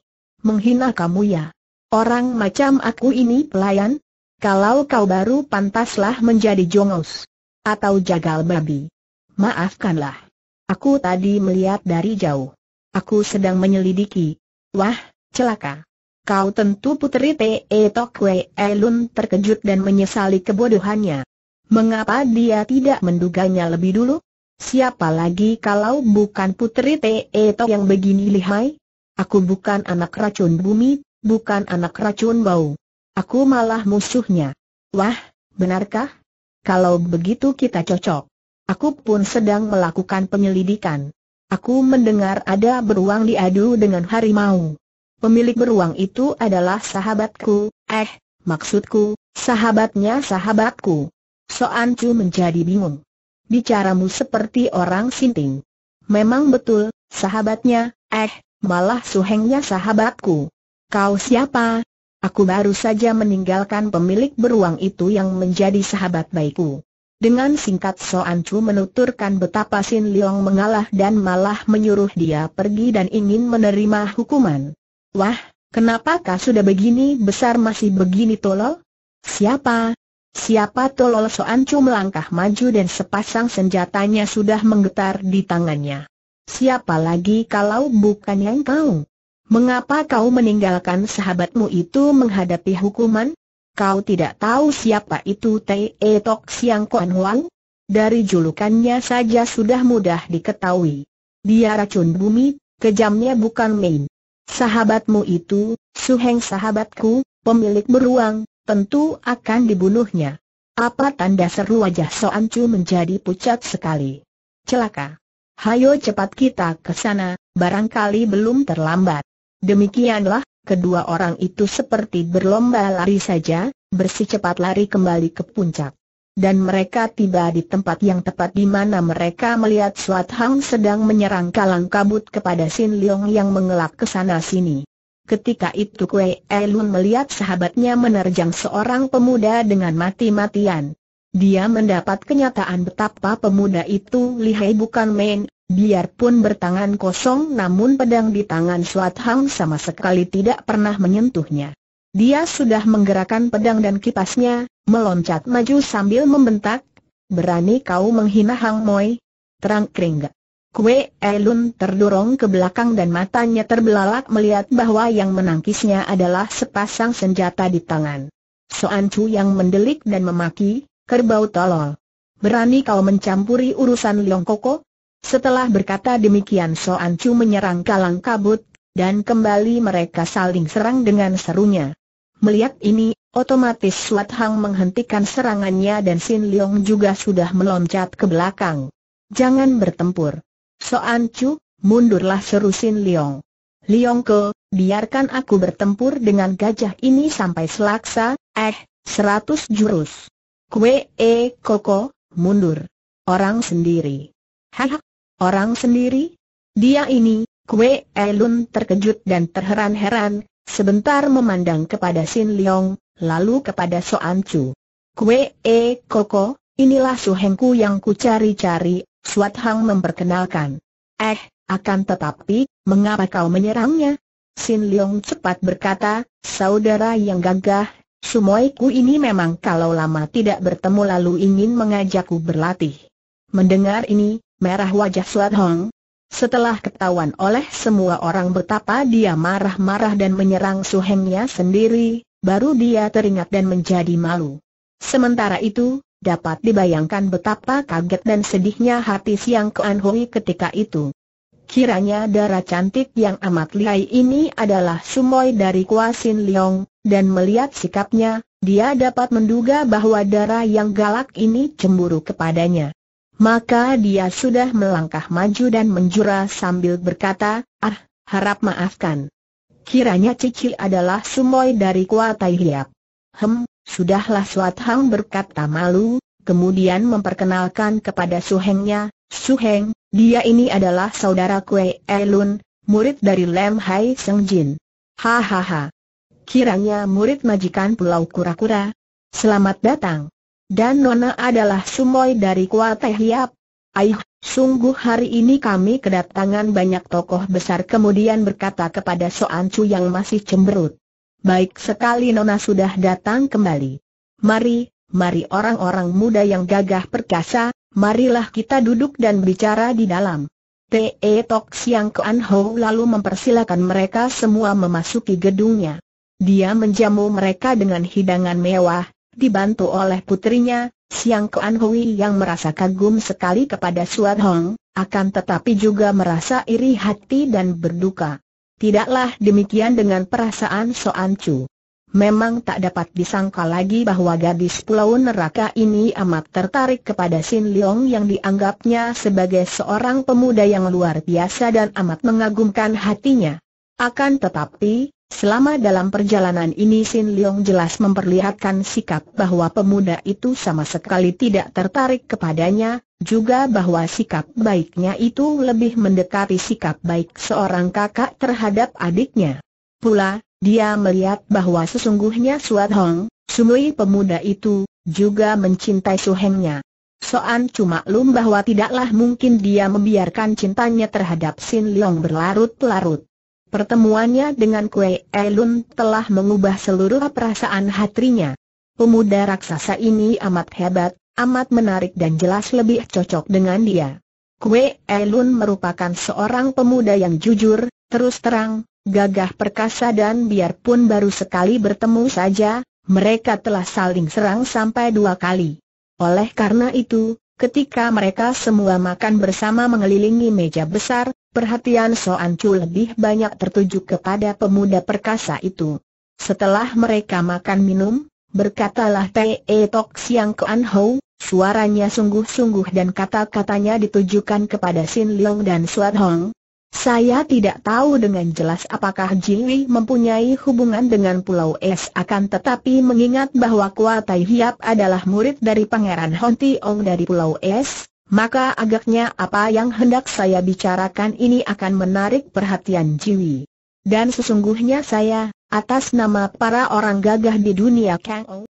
Menghina kamu ya. Orang macam aku ini pelayan? Kalau kau baru pantaslah menjadi jongos. Atau jagal babi. Maafkanlah. Aku tadi melihat dari jauh. Aku sedang menyelidiki. Wah, celaka. Kau tentu putri T.E. Tokwe Elun terkejut dan menyesali kebodohannya. Mengapa dia tidak menduganya lebih dulu? Siapa lagi kalau bukan putri te Teeto yang begini lihai? Aku bukan anak racun bumi, bukan anak racun bau. Aku malah musuhnya. Wah, benarkah? Kalau begitu kita cocok. Aku pun sedang melakukan penyelidikan. Aku mendengar ada beruang diadu dengan harimau. Pemilik beruang itu adalah sahabatku, eh, maksudku, sahabatnya sahabatku. Soan Chu menjadi bingung. Bicaramu seperti orang sinting. Memang betul, sahabatnya, eh, malah suhengnya sahabatku. Kau siapa? Aku baru saja meninggalkan pemilik beruang itu yang menjadi sahabat baikku. Dengan singkat Soan Chu menuturkan betapa Sin Leong mengalah dan malah menyuruh dia pergi dan ingin menerima hukuman. Wah, kenapa kau sudah begini besar masih begini tolol? Siapa, Siapa tolol Soan cum langkah maju dan sepasang senjatanya sudah menggetar di tangannya. Siapa lagi kalau bukan yang kau? Mengapa kau meninggalkan sahabatmu itu menghadapi hukuman? Kau tidak tahu siapa itu Te Tok Siang Kuan Huang? Dari julukannya saja sudah mudah diketahui. Dia racun bumi, kejamnya bukan main. Sahabatmu itu, Suheng sahabatku, pemilik beruang, tentu akan dibunuhnya. Apa tanda seru wajah Soan Chu menjadi pucat sekali. Celaka. Hayo cepat kita ke sana, barangkali belum terlambat. Demikianlah, kedua orang itu seperti berlomba lari saja, bersih cepat lari kembali ke puncak. Dan mereka tiba di tempat yang tepat di mana mereka melihat Suat Hang sedang menyerang kalang kabut kepada Sin Leong yang mengelak ke sana sini. Ketika itu Kue Elun melihat sahabatnya menerjang seorang pemuda dengan mati-matian. Dia mendapat kenyataan betapa pemuda itu lihai bukan main, biarpun bertangan kosong namun pedang di tangan Suat Hang sama sekali tidak pernah menyentuhnya. Dia sudah menggerakkan pedang dan kipasnya, meloncat maju sambil membentak, berani kau menghina Hang Moi? Terang keringgak. Kue Elun terdorong ke belakang dan matanya terbelalak melihat bahwa yang menangkisnya adalah sepasang senjata di tangan. Soan Chu yang mendelik dan memaki, kerbau tolol. Berani kau mencampuri urusan Liong Koko? Setelah berkata demikian Soan Chu menyerang kalang kabut, dan kembali mereka saling serang dengan serunya. Melihat ini, otomatis Suat Hang menghentikan serangannya dan Sin Leong juga sudah meloncat ke belakang. Jangan bertempur. Soan Chu, mundurlah seru Sin Leong. Leong Ke, biarkan aku bertempur dengan gajah ini sampai selaksa, eh, seratus jurus. Kue e koko, mundur. Orang sendiri. Hah, orang sendiri? Dia ini, Kue Elun eh, terkejut dan terheran-heran, sebentar memandang kepada Sin Leong, lalu kepada Soan Chu. Kue e koko, inilah suhengku yang ku cari-cari, Suat Hang memperkenalkan. Eh, akan tetapi, mengapa kau menyerangnya? Sin Leong cepat berkata, saudara yang gagah, sumoiku ini memang kalau lama tidak bertemu lalu ingin mengajakku berlatih. Mendengar ini, merah wajah Suat Hang. Setelah ketahuan oleh semua orang betapa dia marah-marah dan menyerang suhengnya sendiri, baru dia teringat dan menjadi malu. Sementara itu, Dapat dibayangkan betapa kaget dan sedihnya hati Siang Kuan Hui ketika itu. Kiranya darah cantik yang amat lihai ini adalah sumoy dari Kuasin Liong, dan melihat sikapnya, dia dapat menduga bahwa darah yang galak ini cemburu kepadanya. Maka dia sudah melangkah maju dan menjura sambil berkata, ah, harap maafkan. Kiranya Cici adalah sumoy dari Kuatai Hiap. Hem, Sudahlah Suat Hang berkata malu, kemudian memperkenalkan kepada Suhengnya, Suheng, dia ini adalah saudara Kue Elun, murid dari Lem Hai Seng Jin. Hahaha. Kiranya murid majikan Pulau Kura-Kura. Selamat datang. Dan Nona adalah sumoy dari Kuateh Hiap. Aih, sungguh hari ini kami kedatangan banyak tokoh besar kemudian berkata kepada Soan Chu yang masih cemberut. Baik sekali Nona sudah datang kembali. Mari, mari orang-orang muda yang gagah perkasa, marilah kita duduk dan bicara di dalam. Te Tok Siang Kuan Ho lalu mempersilakan mereka semua memasuki gedungnya. Dia menjamu mereka dengan hidangan mewah, dibantu oleh putrinya, Siang Kuan Hui yang merasa kagum sekali kepada Suat Hong, akan tetapi juga merasa iri hati dan berduka. Tidaklah demikian dengan perasaan Soan Chu. Memang tak dapat disangka lagi bahwa gadis pulau neraka ini amat tertarik kepada Sin Leong yang dianggapnya sebagai seorang pemuda yang luar biasa dan amat mengagumkan hatinya. Akan tetapi, Selama dalam perjalanan ini Sin Leong jelas memperlihatkan sikap bahwa pemuda itu sama sekali tidak tertarik kepadanya, juga bahwa sikap baiknya itu lebih mendekati sikap baik seorang kakak terhadap adiknya. Pula, dia melihat bahwa sesungguhnya Suat Hong, Sumui pemuda itu, juga mencintai Suhengnya. Soan cuma lum bahwa tidaklah mungkin dia membiarkan cintanya terhadap Sin Leong berlarut-larut. Pertemuannya dengan Kue Elun telah mengubah seluruh perasaan hatinya. Pemuda raksasa ini amat hebat, amat menarik dan jelas lebih cocok dengan dia. Kue Elun merupakan seorang pemuda yang jujur, terus terang, gagah perkasa dan biarpun baru sekali bertemu saja, mereka telah saling serang sampai dua kali. Oleh karena itu, ketika mereka semua makan bersama mengelilingi meja besar, Perhatian Chu lebih banyak tertuju kepada pemuda perkasa itu. Setelah mereka makan minum, berkatalah Te e Tok Siang Kuan Hou, suaranya sungguh-sungguh dan kata-katanya ditujukan kepada Sin Leong dan Suat Hong. Saya tidak tahu dengan jelas apakah Jiwi mempunyai hubungan dengan Pulau Es akan tetapi mengingat bahwa Kuatai Tai Hiap adalah murid dari Pangeran Hon Tiong dari Pulau Es, maka agaknya apa yang hendak saya bicarakan ini akan menarik perhatian Jiwi. Dan sesungguhnya saya, atas nama para orang gagah di dunia Kang